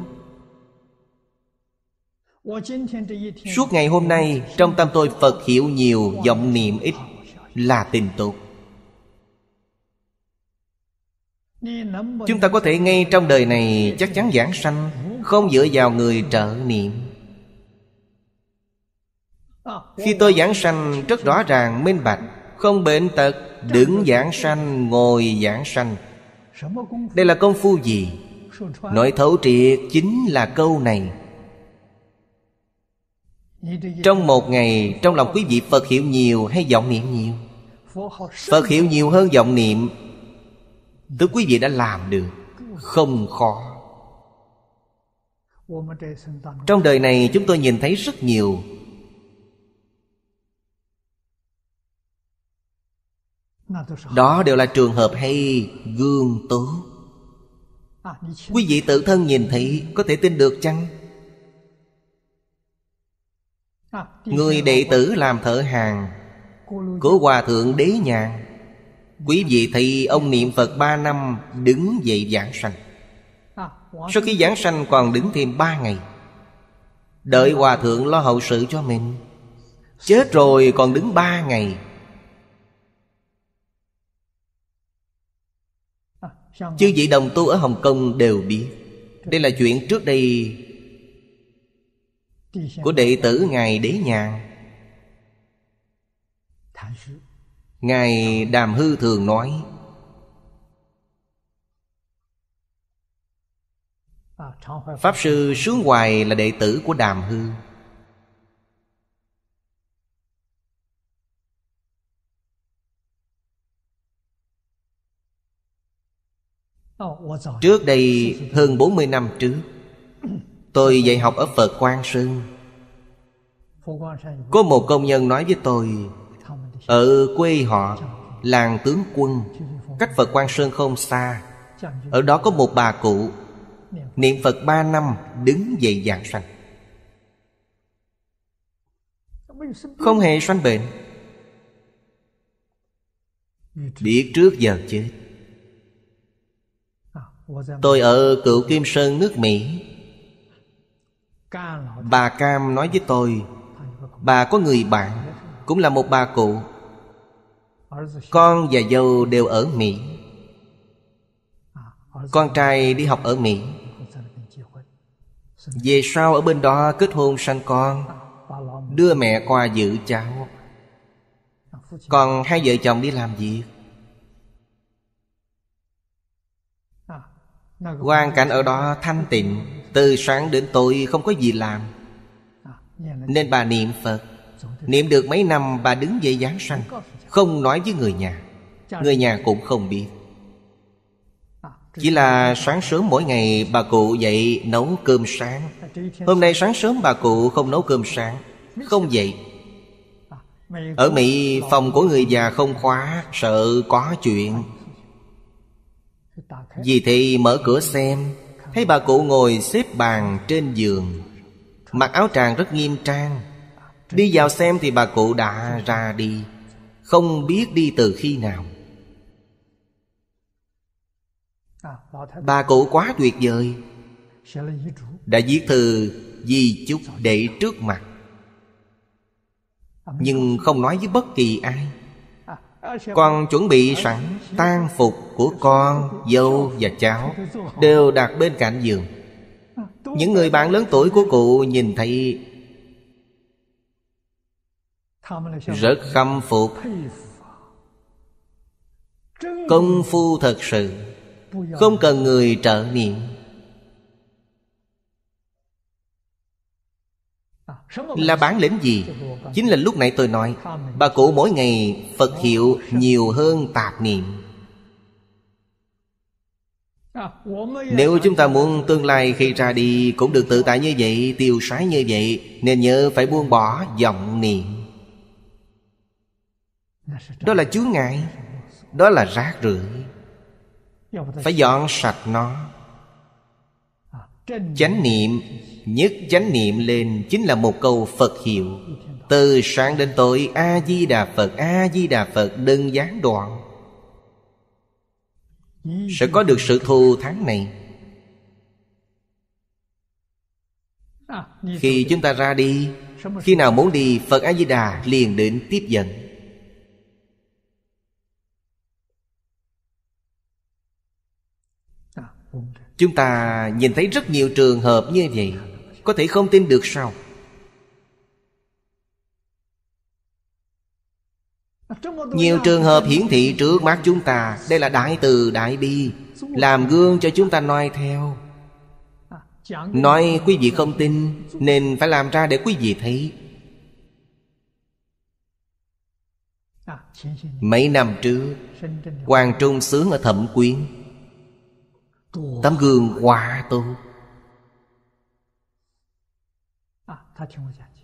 Suốt ngày hôm nay Trong tâm tôi Phật hiểu nhiều vọng niệm ít Là tin tốt Chúng ta có thể ngay trong đời này Chắc chắn giảng sanh Không dựa vào người trợ niệm khi tôi giảng sanh rất rõ ràng, minh bạch Không bệnh tật, đứng giảng sanh, ngồi giảng sanh Đây là công phu gì? Nội thấu triệt chính là câu này Trong một ngày, trong lòng quý vị Phật hiểu nhiều hay vọng niệm nhiều? Phật hiểu nhiều hơn vọng niệm Thứ quý vị đã làm được Không khó Trong đời này chúng tôi nhìn thấy rất nhiều đó đều là trường hợp hay gương tốt à, quý vị tự thân nhìn thấy có thể tin được chăng à, người đệ tử làm thợ hàng của hòa thượng đế nhàn quý vị thấy ông niệm phật ba năm đứng dậy giảng sanh à, sau khi giảng sanh còn đứng thêm ba ngày Đợi hòa thượng lo hậu sự cho mình Chết rồi còn đứng ba ngày Chư vị đồng tu ở Hồng Kông đều biết Đây là chuyện trước đây Của đệ tử Ngài Đế Nhàn Ngài Đàm Hư thường nói à, Pháp sư Sướng Hoài là đệ tử của Đàm Hư Trước đây hơn 40 năm trước Tôi dạy học ở Phật Quang Sơn Có một công nhân nói với tôi Ở quê họ Làng tướng quân Cách Phật Quang Sơn không xa Ở đó có một bà cụ Niệm Phật ba năm đứng dậy giảng sanh Không hề sanh bệnh Biết trước giờ chết Tôi ở Cựu Kim Sơn nước Mỹ Bà Cam nói với tôi Bà có người bạn Cũng là một bà cụ Con và dâu đều ở Mỹ Con trai đi học ở Mỹ Về sau ở bên đó kết hôn sanh con Đưa mẹ qua giữ cháu Còn hai vợ chồng đi làm việc quan cảnh ở đó thanh tịnh từ sáng đến tối không có gì làm à, nên bà niệm phật niệm được mấy năm bà đứng dậy dáng săn, không nói với người nhà người nhà cũng không biết à, chỉ là sáng sớm mỗi ngày bà cụ dậy nấu cơm sáng Hôm nay sáng sớm bà cụ không nấu cơm sáng Không dậy à, Ở Mỹ phòng của người già không khóa Sợ có chuyện vì thị mở cửa xem Thấy bà cụ ngồi xếp bàn trên giường Mặc áo tràng rất nghiêm trang Đi vào xem thì bà cụ đã ra đi Không biết đi từ khi nào Bà cụ quá tuyệt vời Đã viết thư di chúc để trước mặt Nhưng không nói với bất kỳ ai con chuẩn bị sẵn tang phục của con, dâu và cháu Đều đặt bên cạnh giường Những người bạn lớn tuổi của cụ nhìn thấy Rất khâm phục Công phu thật sự Không cần người trợ niệm là bản lĩnh gì chính là lúc nãy tôi nói bà cụ mỗi ngày phật hiệu nhiều hơn tạp niệm nếu chúng ta muốn tương lai khi ra đi cũng được tự tại như vậy tiêu sái như vậy nên nhớ phải buông bỏ vọng niệm đó là chướng ngại đó là rác rưởi phải dọn sạch nó chánh niệm Nhất chánh niệm lên chính là một câu Phật hiệu Từ sáng đến tối A-di-đà Phật A-di-đà Phật đơn gián đoạn Sẽ có được sự thù thắng này Khi chúng ta ra đi Khi nào muốn đi Phật A-di-đà liền đến tiếp dẫn Chúng ta nhìn thấy rất nhiều trường hợp như vậy có thể không tin được sao Nhiều trường hợp hiển thị trước mắt chúng ta Đây là đại từ đại bi Làm gương cho chúng ta noi theo Nói quý vị không tin Nên phải làm ra để quý vị thấy Mấy năm trước Hoàng Trung sướng ở Thẩm Quyến Tấm gương hòa tốt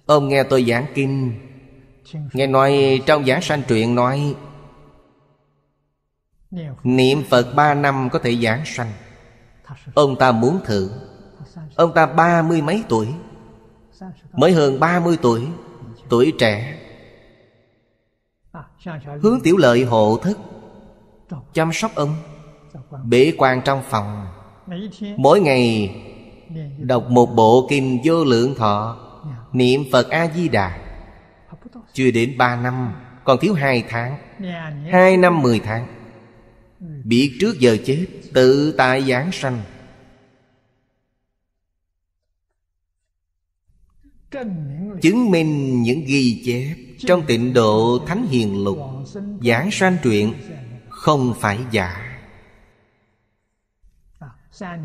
Ông nghe tôi giảng kinh Nghe nói trong giảng sanh truyện nói Niệm Phật ba năm có thể giảng sanh Ông ta muốn thử Ông ta ba mươi mấy tuổi Mới hơn ba mươi tuổi Tuổi trẻ à, Hướng tiểu lợi hộ thức Chăm sóc ông Bể quan trong phòng Mỗi ngày Đọc một bộ kinh vô lượng thọ Niệm Phật A-di-đà Chưa đến ba năm Còn thiếu hai tháng hai năm mười tháng Biết trước giờ chết Tự tại giảng sanh Chứng minh những ghi chép Trong tịnh độ Thánh Hiền Lục Giảng sanh truyện Không phải giả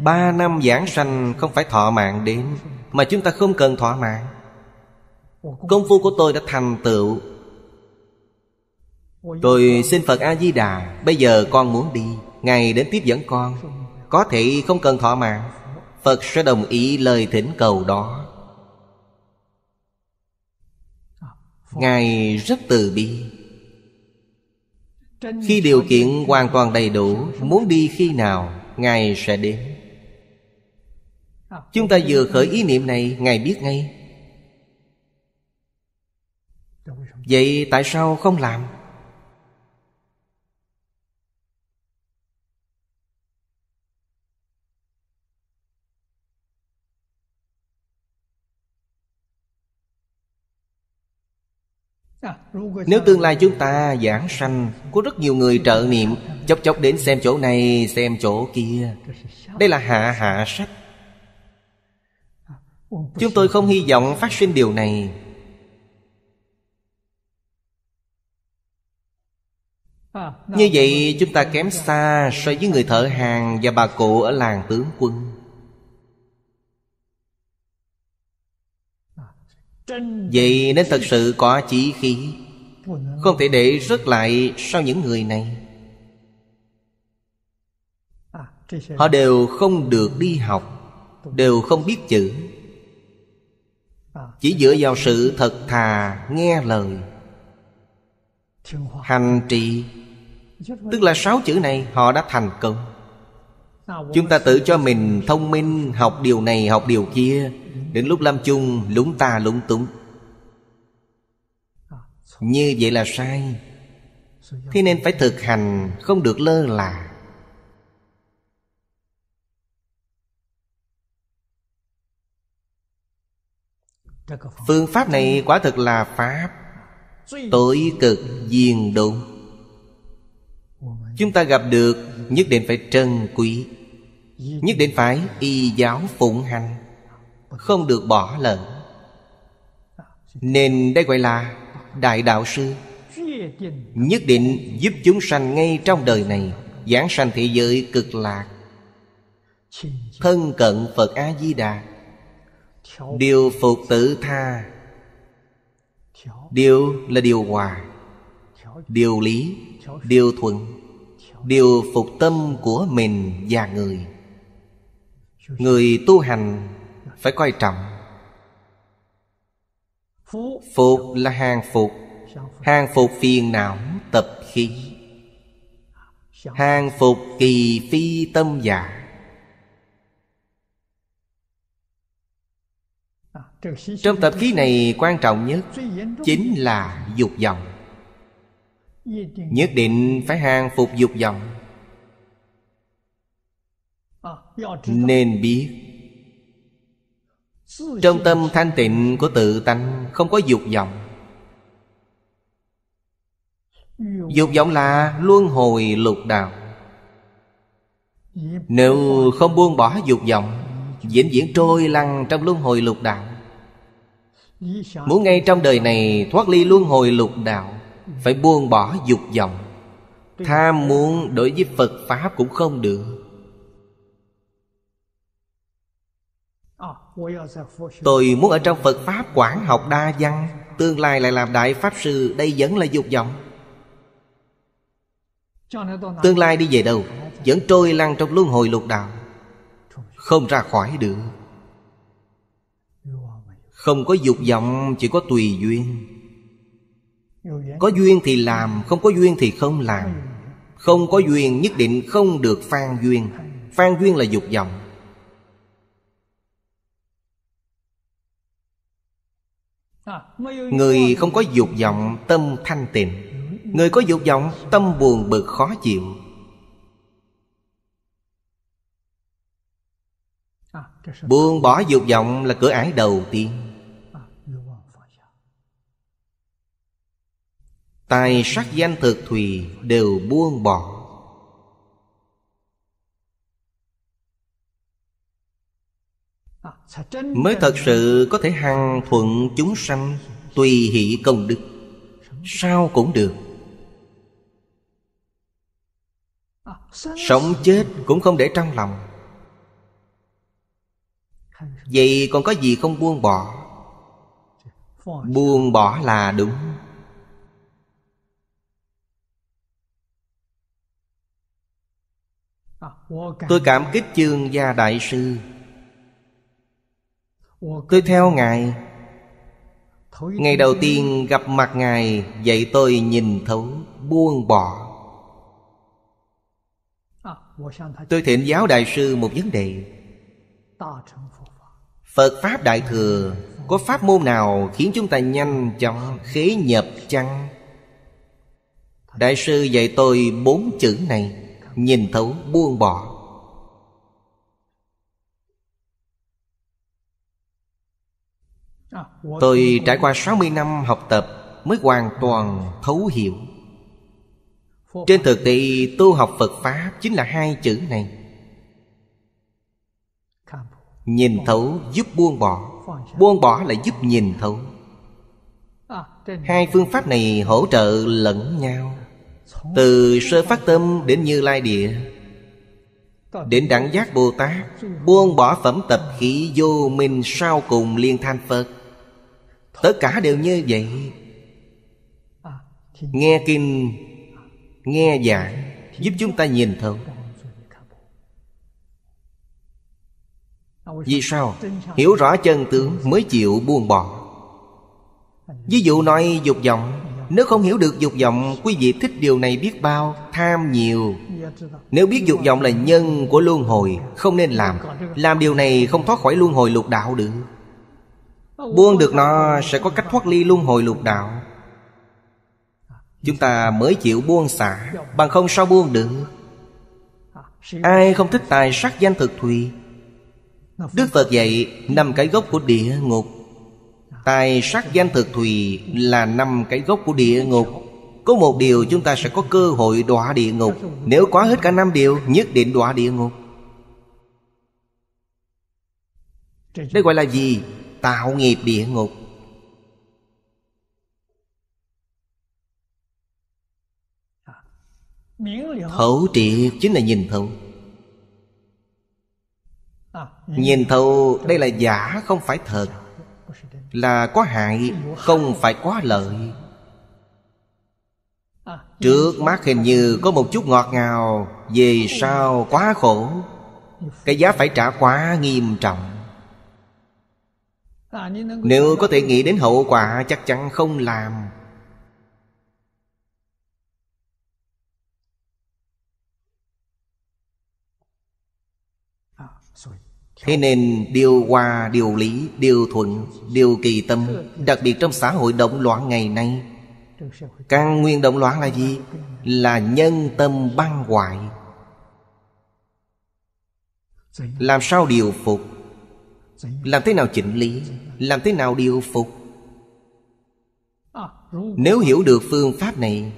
Ba năm giảng sanh không phải thọ mạng đến Mà chúng ta không cần thọ mạng Công phu của tôi đã thành tựu Tôi xin Phật A-di-đà Bây giờ con muốn đi Ngài đến tiếp dẫn con Có thể không cần thọ mạng Phật sẽ đồng ý lời thỉnh cầu đó à, Ngài rất từ bi Khi điều kiện hoàn toàn đầy đủ Muốn đi khi nào Ngài sẽ đến à, Chúng ta vừa khởi ý niệm này Ngài biết ngay vậy tại sao không làm Nếu tương lai chúng ta giảng sanh Có rất nhiều người trợ niệm Chốc chốc đến xem chỗ này xem chỗ kia Đây là hạ hạ sách Chúng tôi không hy vọng phát sinh điều này Ờ, Như vậy chúng ta kém xa so với người thợ hàng và bà cụ ở làng tướng quân ờ, Vậy nên thật sự có chỉ khí Không thể để rớt lại sau những người này à, Họ đều không được đi học Đều không biết chữ à, Chỉ dựa vào sự thật thà nghe lời Hành trì Tức là sáu chữ này họ đã thành công Chúng ta tự cho mình thông minh Học điều này học điều kia Đến lúc lâm chung lúng ta lúng túng Như vậy là sai Thế nên phải thực hành Không được lơ là Phương pháp này quả thực là Pháp Tối cực diền đụng Chúng ta gặp được nhất định phải trân quý Nhất định phải y giáo phụng hành Không được bỏ lỡ Nên đây gọi là Đại Đạo Sư Nhất định giúp chúng sanh ngay trong đời này Giảng sanh thế giới cực lạc Thân cận Phật A-di-đà Điều phục tự tha Điều là điều hòa Điều lý Điều thuận điều phục tâm của mình và người người tu hành phải coi trọng phục là hàng phục hàng phục phiền não tập khí hàng phục kỳ phi tâm giả dạ. trong tập khí này quan trọng nhất chính là dục vọng nhất định phải hàng phục dục vọng nên biết trong tâm thanh tịnh của tự tánh không có dục vọng Dục vọng là luân hồi lục đạo Nếu không buông bỏ dục vọng Diễn diễn trôi lăn trong luân hồi lục đạo Muốn ngay trong đời này thoát ly luân hồi lục đạo phải buông bỏ dục vọng tham muốn đối với phật pháp cũng không được tôi muốn ở trong phật pháp quản học đa văn tương lai lại làm đại pháp sư đây vẫn là dục vọng tương lai đi về đâu vẫn trôi lăn trong luân hồi lục đạo không ra khỏi được không có dục vọng chỉ có tùy duyên có duyên thì làm Không có duyên thì không làm Không có duyên nhất định không được phan duyên Phan duyên là dục vọng à, Người không có dục vọng tâm thanh tịnh Người có dục vọng tâm buồn bực khó chịu à, Buông bỏ dục vọng là cửa ải đầu tiên Tài sắc danh thực thùy đều buông bỏ Mới thật sự có thể hằng thuận chúng sanh Tùy hỷ công đức Sao cũng được Sống chết cũng không để trong lòng Vậy còn có gì không buông bỏ Buông bỏ là đúng Tôi cảm kích chương gia đại sư Tôi theo Ngài Ngày đầu tiên gặp mặt Ngài Dạy tôi nhìn thấu buông bỏ Tôi thỉnh giáo đại sư một vấn đề Phật Pháp Đại Thừa Có pháp môn nào khiến chúng ta nhanh chóng khế nhập chăng? Đại sư dạy tôi bốn chữ này nhìn thấu buông bỏ Tôi trải qua 60 năm học tập Mới hoàn toàn thấu hiểu Trên thực tế tu học Phật Pháp Chính là hai chữ này Nhìn thấu giúp buông bỏ Buông bỏ là giúp nhìn thấu Hai phương pháp này hỗ trợ lẫn nhau từ sơ phát tâm đến như lai địa Đến đẳng giác Bồ Tát Buông bỏ phẩm tập khí vô minh sau cùng liên thanh Phật Tất cả đều như vậy Nghe kinh Nghe giảng Giúp chúng ta nhìn thấu Vì sao? Hiểu rõ chân tướng mới chịu buông bỏ Ví dụ nói dục vọng nếu không hiểu được dục vọng Quý vị thích điều này biết bao Tham nhiều Nếu biết dục vọng là nhân của luân hồi Không nên làm Làm điều này không thoát khỏi luân hồi lục đạo được Buông được nó sẽ có cách thoát ly luân hồi lục đạo Chúng ta mới chịu buông xả Bằng không sao buông được Ai không thích tài sắc danh thực thùy Đức Phật dạy năm cái gốc của địa ngục Tài sắc danh thực thùy là năm cái gốc của địa ngục Có một điều chúng ta sẽ có cơ hội đọa địa ngục Nếu quá hết cả năm điều nhất định đọa địa ngục Đây gọi là gì? Tạo nghiệp địa ngục Thấu triệt chính là nhìn thấu Nhìn thấu đây là giả không phải thật là có hại không phải quá lợi trước mắt hình như có một chút ngọt ngào về sau quá khổ cái giá phải trả quá nghiêm trọng nếu có thể nghĩ đến hậu quả chắc chắn không làm Thế nên điều hòa, điều lý, điều thuận, điều kỳ tâm Đặc biệt trong xã hội động loạn ngày nay Căn nguyên động loạn là gì? Là nhân tâm băng hoại Làm sao điều phục? Làm thế nào chỉnh lý? Làm thế nào điều phục? Nếu hiểu được phương pháp này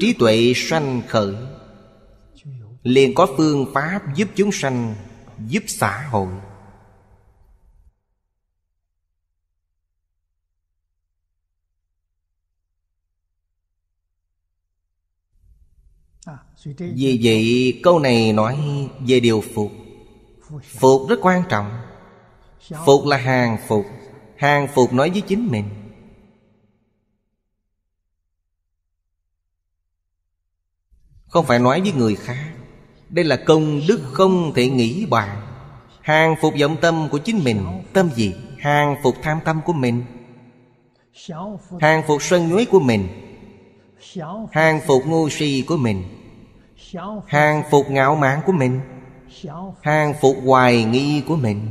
Trí tuệ sanh khởi liền có phương pháp giúp chúng sanh giúp xã hội vì vậy câu này nói về điều phục phục rất quan trọng phục là hàng phục hàng phục nói với chính mình không phải nói với người khác đây là công đức không thể nghĩ bàn Hàng phục vọng tâm của chính mình Tâm gì? Hàng phục tham tâm của mình Hàng phục sân nhuế của mình Hàng phục ngu si của mình Hàng phục ngạo mạn của mình Hàng phục hoài nghi của mình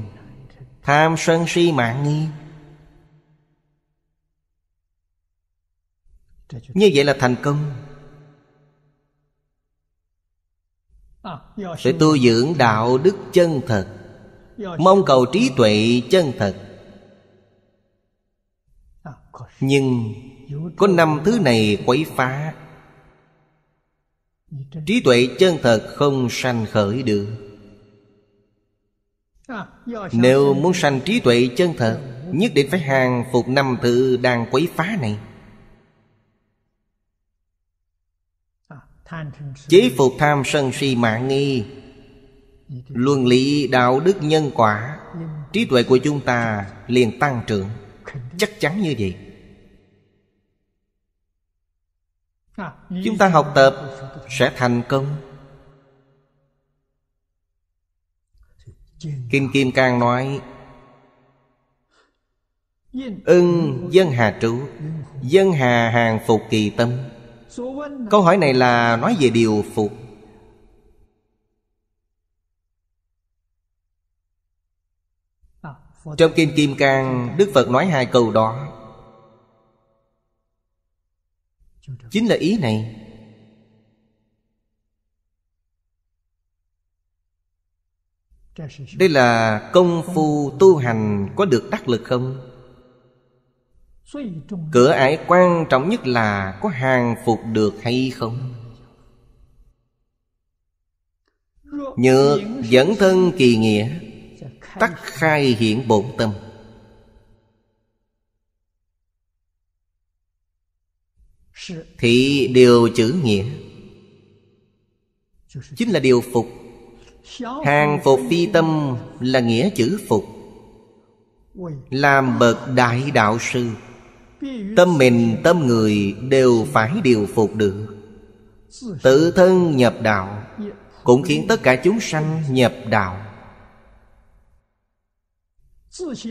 Tham sân si mạng nghi Như vậy là thành công phải tu dưỡng đạo đức chân thật mong cầu trí tuệ chân thật nhưng có năm thứ này quấy phá trí tuệ chân thật không sanh khởi được nếu muốn sanh trí tuệ chân thật nhất định phải hàng phục năm thứ đang quấy phá này chế phục tham sân si mạng nghi luân lý đạo đức nhân quả trí tuệ của chúng ta liền tăng trưởng chắc chắn như vậy chúng ta học tập sẽ thành công kim kim cang nói ưng dân hà trụ dân hà hàng phục kỳ tâm câu hỏi này là nói về điều phục trong kim kim cang đức phật nói hai câu đó chính là ý này đây là công phu tu hành có được đắc lực không cửa ải quan trọng nhất là có hàng phục được hay không nhược dẫn thân kỳ nghĩa tắc khai hiện bổn tâm thì điều chữ nghĩa chính là điều phục hàng phục phi tâm là nghĩa chữ phục làm bậc đại đạo sư Tâm mình tâm người đều phải điều phục được Tự thân nhập đạo Cũng khiến tất cả chúng sanh nhập đạo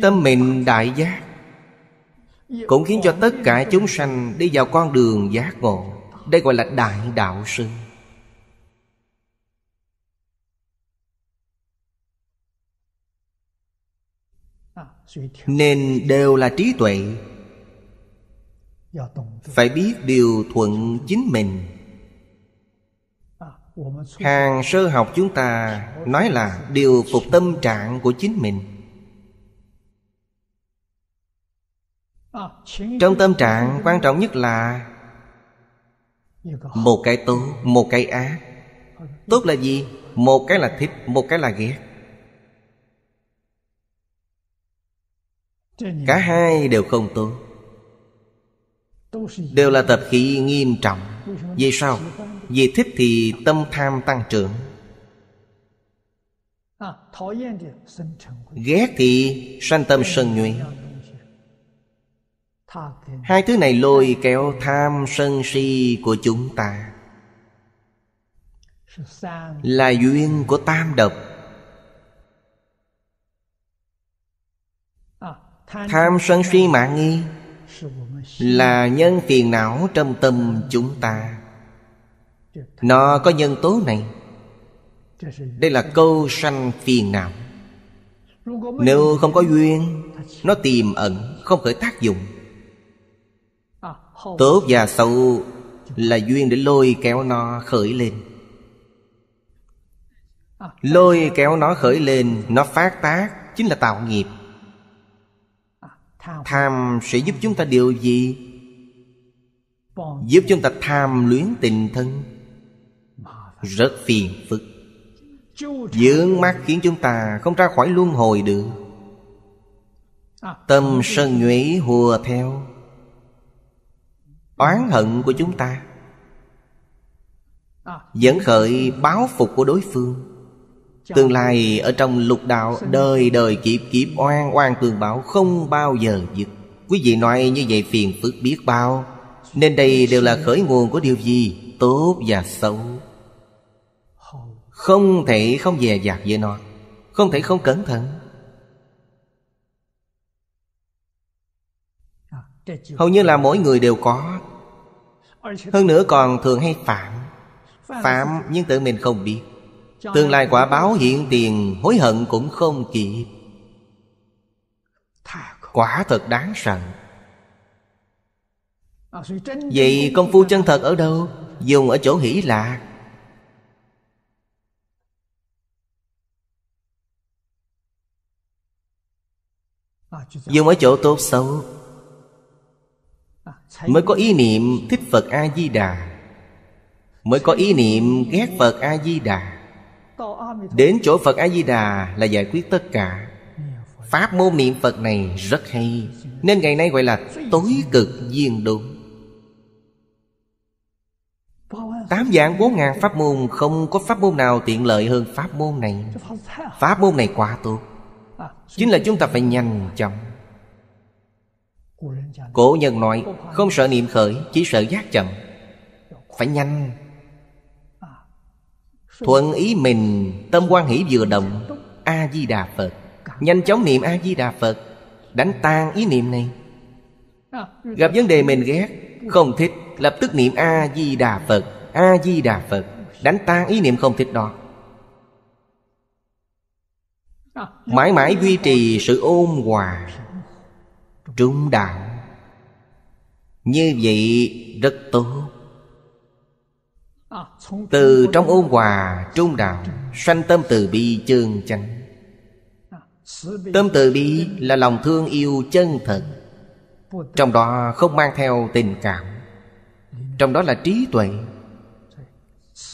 Tâm mình đại giác Cũng khiến cho tất cả chúng sanh đi vào con đường giác ngộ Đây gọi là đại đạo sư Nên đều là trí tuệ phải biết điều thuận chính mình hàng sơ học chúng ta nói là điều phục tâm trạng của chính mình trong tâm trạng quan trọng nhất là một cái tốt một cái ác tốt là gì một cái là thích một cái là ghét cả hai đều không tốt đều là tập khí nghiêm trọng vì sao vì thích thì tâm tham tăng trưởng ghét thì sanh tâm sân nhuệ hai thứ này lôi kéo tham sân si của chúng ta là duyên của tam độc tham sân si mạng nghi là nhân phiền não trong tâm chúng ta nó có nhân tố này đây là câu sanh phiền não nếu không có duyên nó tiềm ẩn không khởi tác dụng tốt và xấu là duyên để lôi kéo nó khởi lên lôi kéo nó khởi lên nó phát tác chính là tạo nghiệp tham sẽ giúp chúng ta điều gì giúp chúng ta tham luyến tình thân rất phiền phức dưỡng mắt khiến chúng ta không ra khỏi luân hồi được à, tâm sân nhuế hùa theo oán hận của chúng ta dẫn à. khởi báo phục của đối phương Tương lai ở trong lục đạo Đời đời kiếp kiếp oan oan tường báo Không bao giờ dứt Quý vị nói như vậy phiền phức biết bao Nên đây đều là khởi nguồn của điều gì Tốt và xấu Không thể không dè dặt với nó Không thể không cẩn thận Hầu như là mỗi người đều có Hơn nữa còn thường hay phạm Phạm nhưng tự mình không biết Tương lai quả báo hiện tiền Hối hận cũng không kịp Quả thật đáng sợ Vậy công phu chân thật ở đâu? Dùng ở chỗ hỷ lạc Dùng ở chỗ tốt xấu Mới có ý niệm thích Phật A-di-đà Mới có ý niệm ghét Phật A-di-đà Đến chỗ Phật A-di-đà là giải quyết tất cả Pháp môn niệm Phật này rất hay Nên ngày nay gọi là tối cực viên độ Tám dạng bốn ngàn pháp môn Không có pháp môn nào tiện lợi hơn pháp môn này Pháp môn này quá tốt Chính là chúng ta phải nhanh chậm Cổ nhân nói Không sợ niệm khởi Chỉ sợ giác chậm Phải nhanh Thuận ý mình Tâm quan hỷ vừa động A-di-đà Phật Nhanh chóng niệm A-di-đà Phật Đánh tan ý niệm này Gặp vấn đề mình ghét Không thích Lập tức niệm A-di-đà Phật A-di-đà Phật Đánh tan ý niệm không thích đó Mãi mãi duy trì sự ôn hòa Trung đạo Như vậy rất tốt từ trong ôn hòa trung đạo Sanh tâm từ bi chân chánh Tâm từ bi là lòng thương yêu chân thật Trong đó không mang theo tình cảm Trong đó là trí tuệ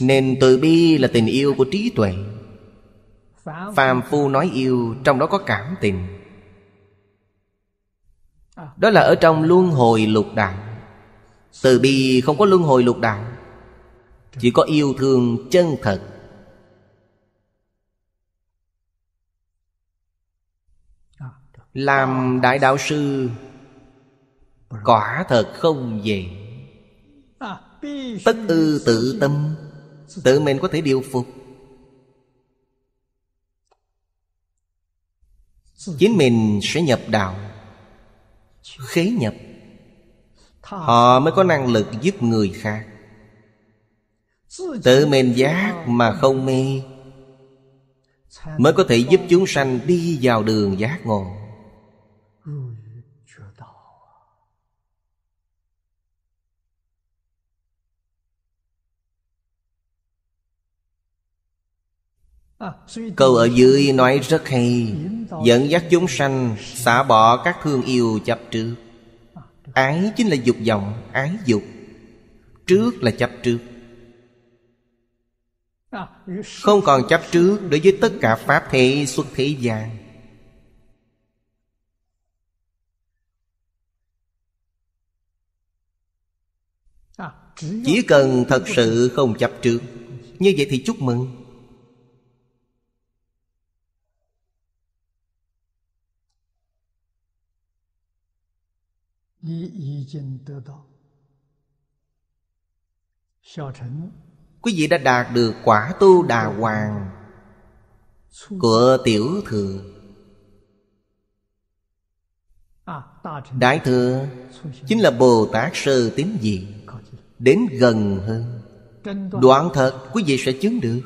Nên từ bi là tình yêu của trí tuệ Phàm phu nói yêu Trong đó có cảm tình Đó là ở trong luân hồi lục đạo Từ bi không có luân hồi lục đạo chỉ có yêu thương chân thật làm đại đạo sư quả thật không dễ tất ư tự tâm tự mình có thể điều phục chính mình sẽ nhập đạo khế nhập họ mới có năng lực giúp người khác Tự mình giác ờ. mà không mê Mới có thể giúp chúng sanh đi vào đường giác ngộ Câu ở dưới nói rất hay Dẫn dắt chúng sanh Xả bỏ các thương yêu chấp trước Ái chính là dục vọng Ái dục Trước là chấp trước không còn chấp trước đối với tất cả Pháp thể xuất thế gian Chỉ cần thật sự không chấp trước Như vậy thì chúc mừng quý vị đã đạt được quả tu đà hoàng của tiểu thừa đại thừa chính là bồ tát sơ tín gì đến gần hơn đoạn thật quý vị sẽ chứng được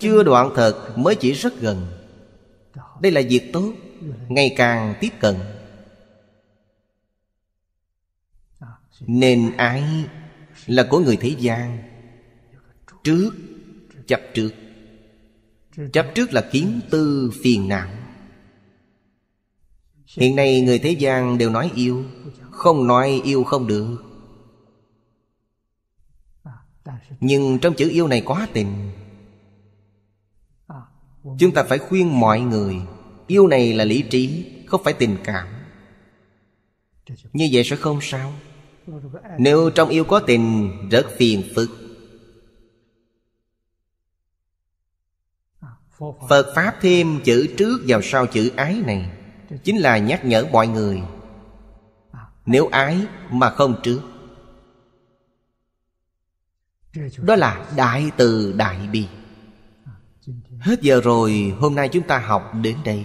chưa đoạn thật mới chỉ rất gần đây là việc tốt ngày càng tiếp cận Nên ái là của người thế gian Trước Chấp trước Chấp trước là kiến tư phiền não Hiện nay người thế gian đều nói yêu Không nói yêu không được Nhưng trong chữ yêu này có tình Chúng ta phải khuyên mọi người Yêu này là lý trí Không phải tình cảm Như vậy sẽ không sao nếu trong yêu có tình rất phiền phức Phật Pháp thêm chữ trước vào sau chữ ái này Chính là nhắc nhở mọi người Nếu ái mà không trước Đó là Đại Từ Đại Bi Hết giờ rồi hôm nay chúng ta học đến đây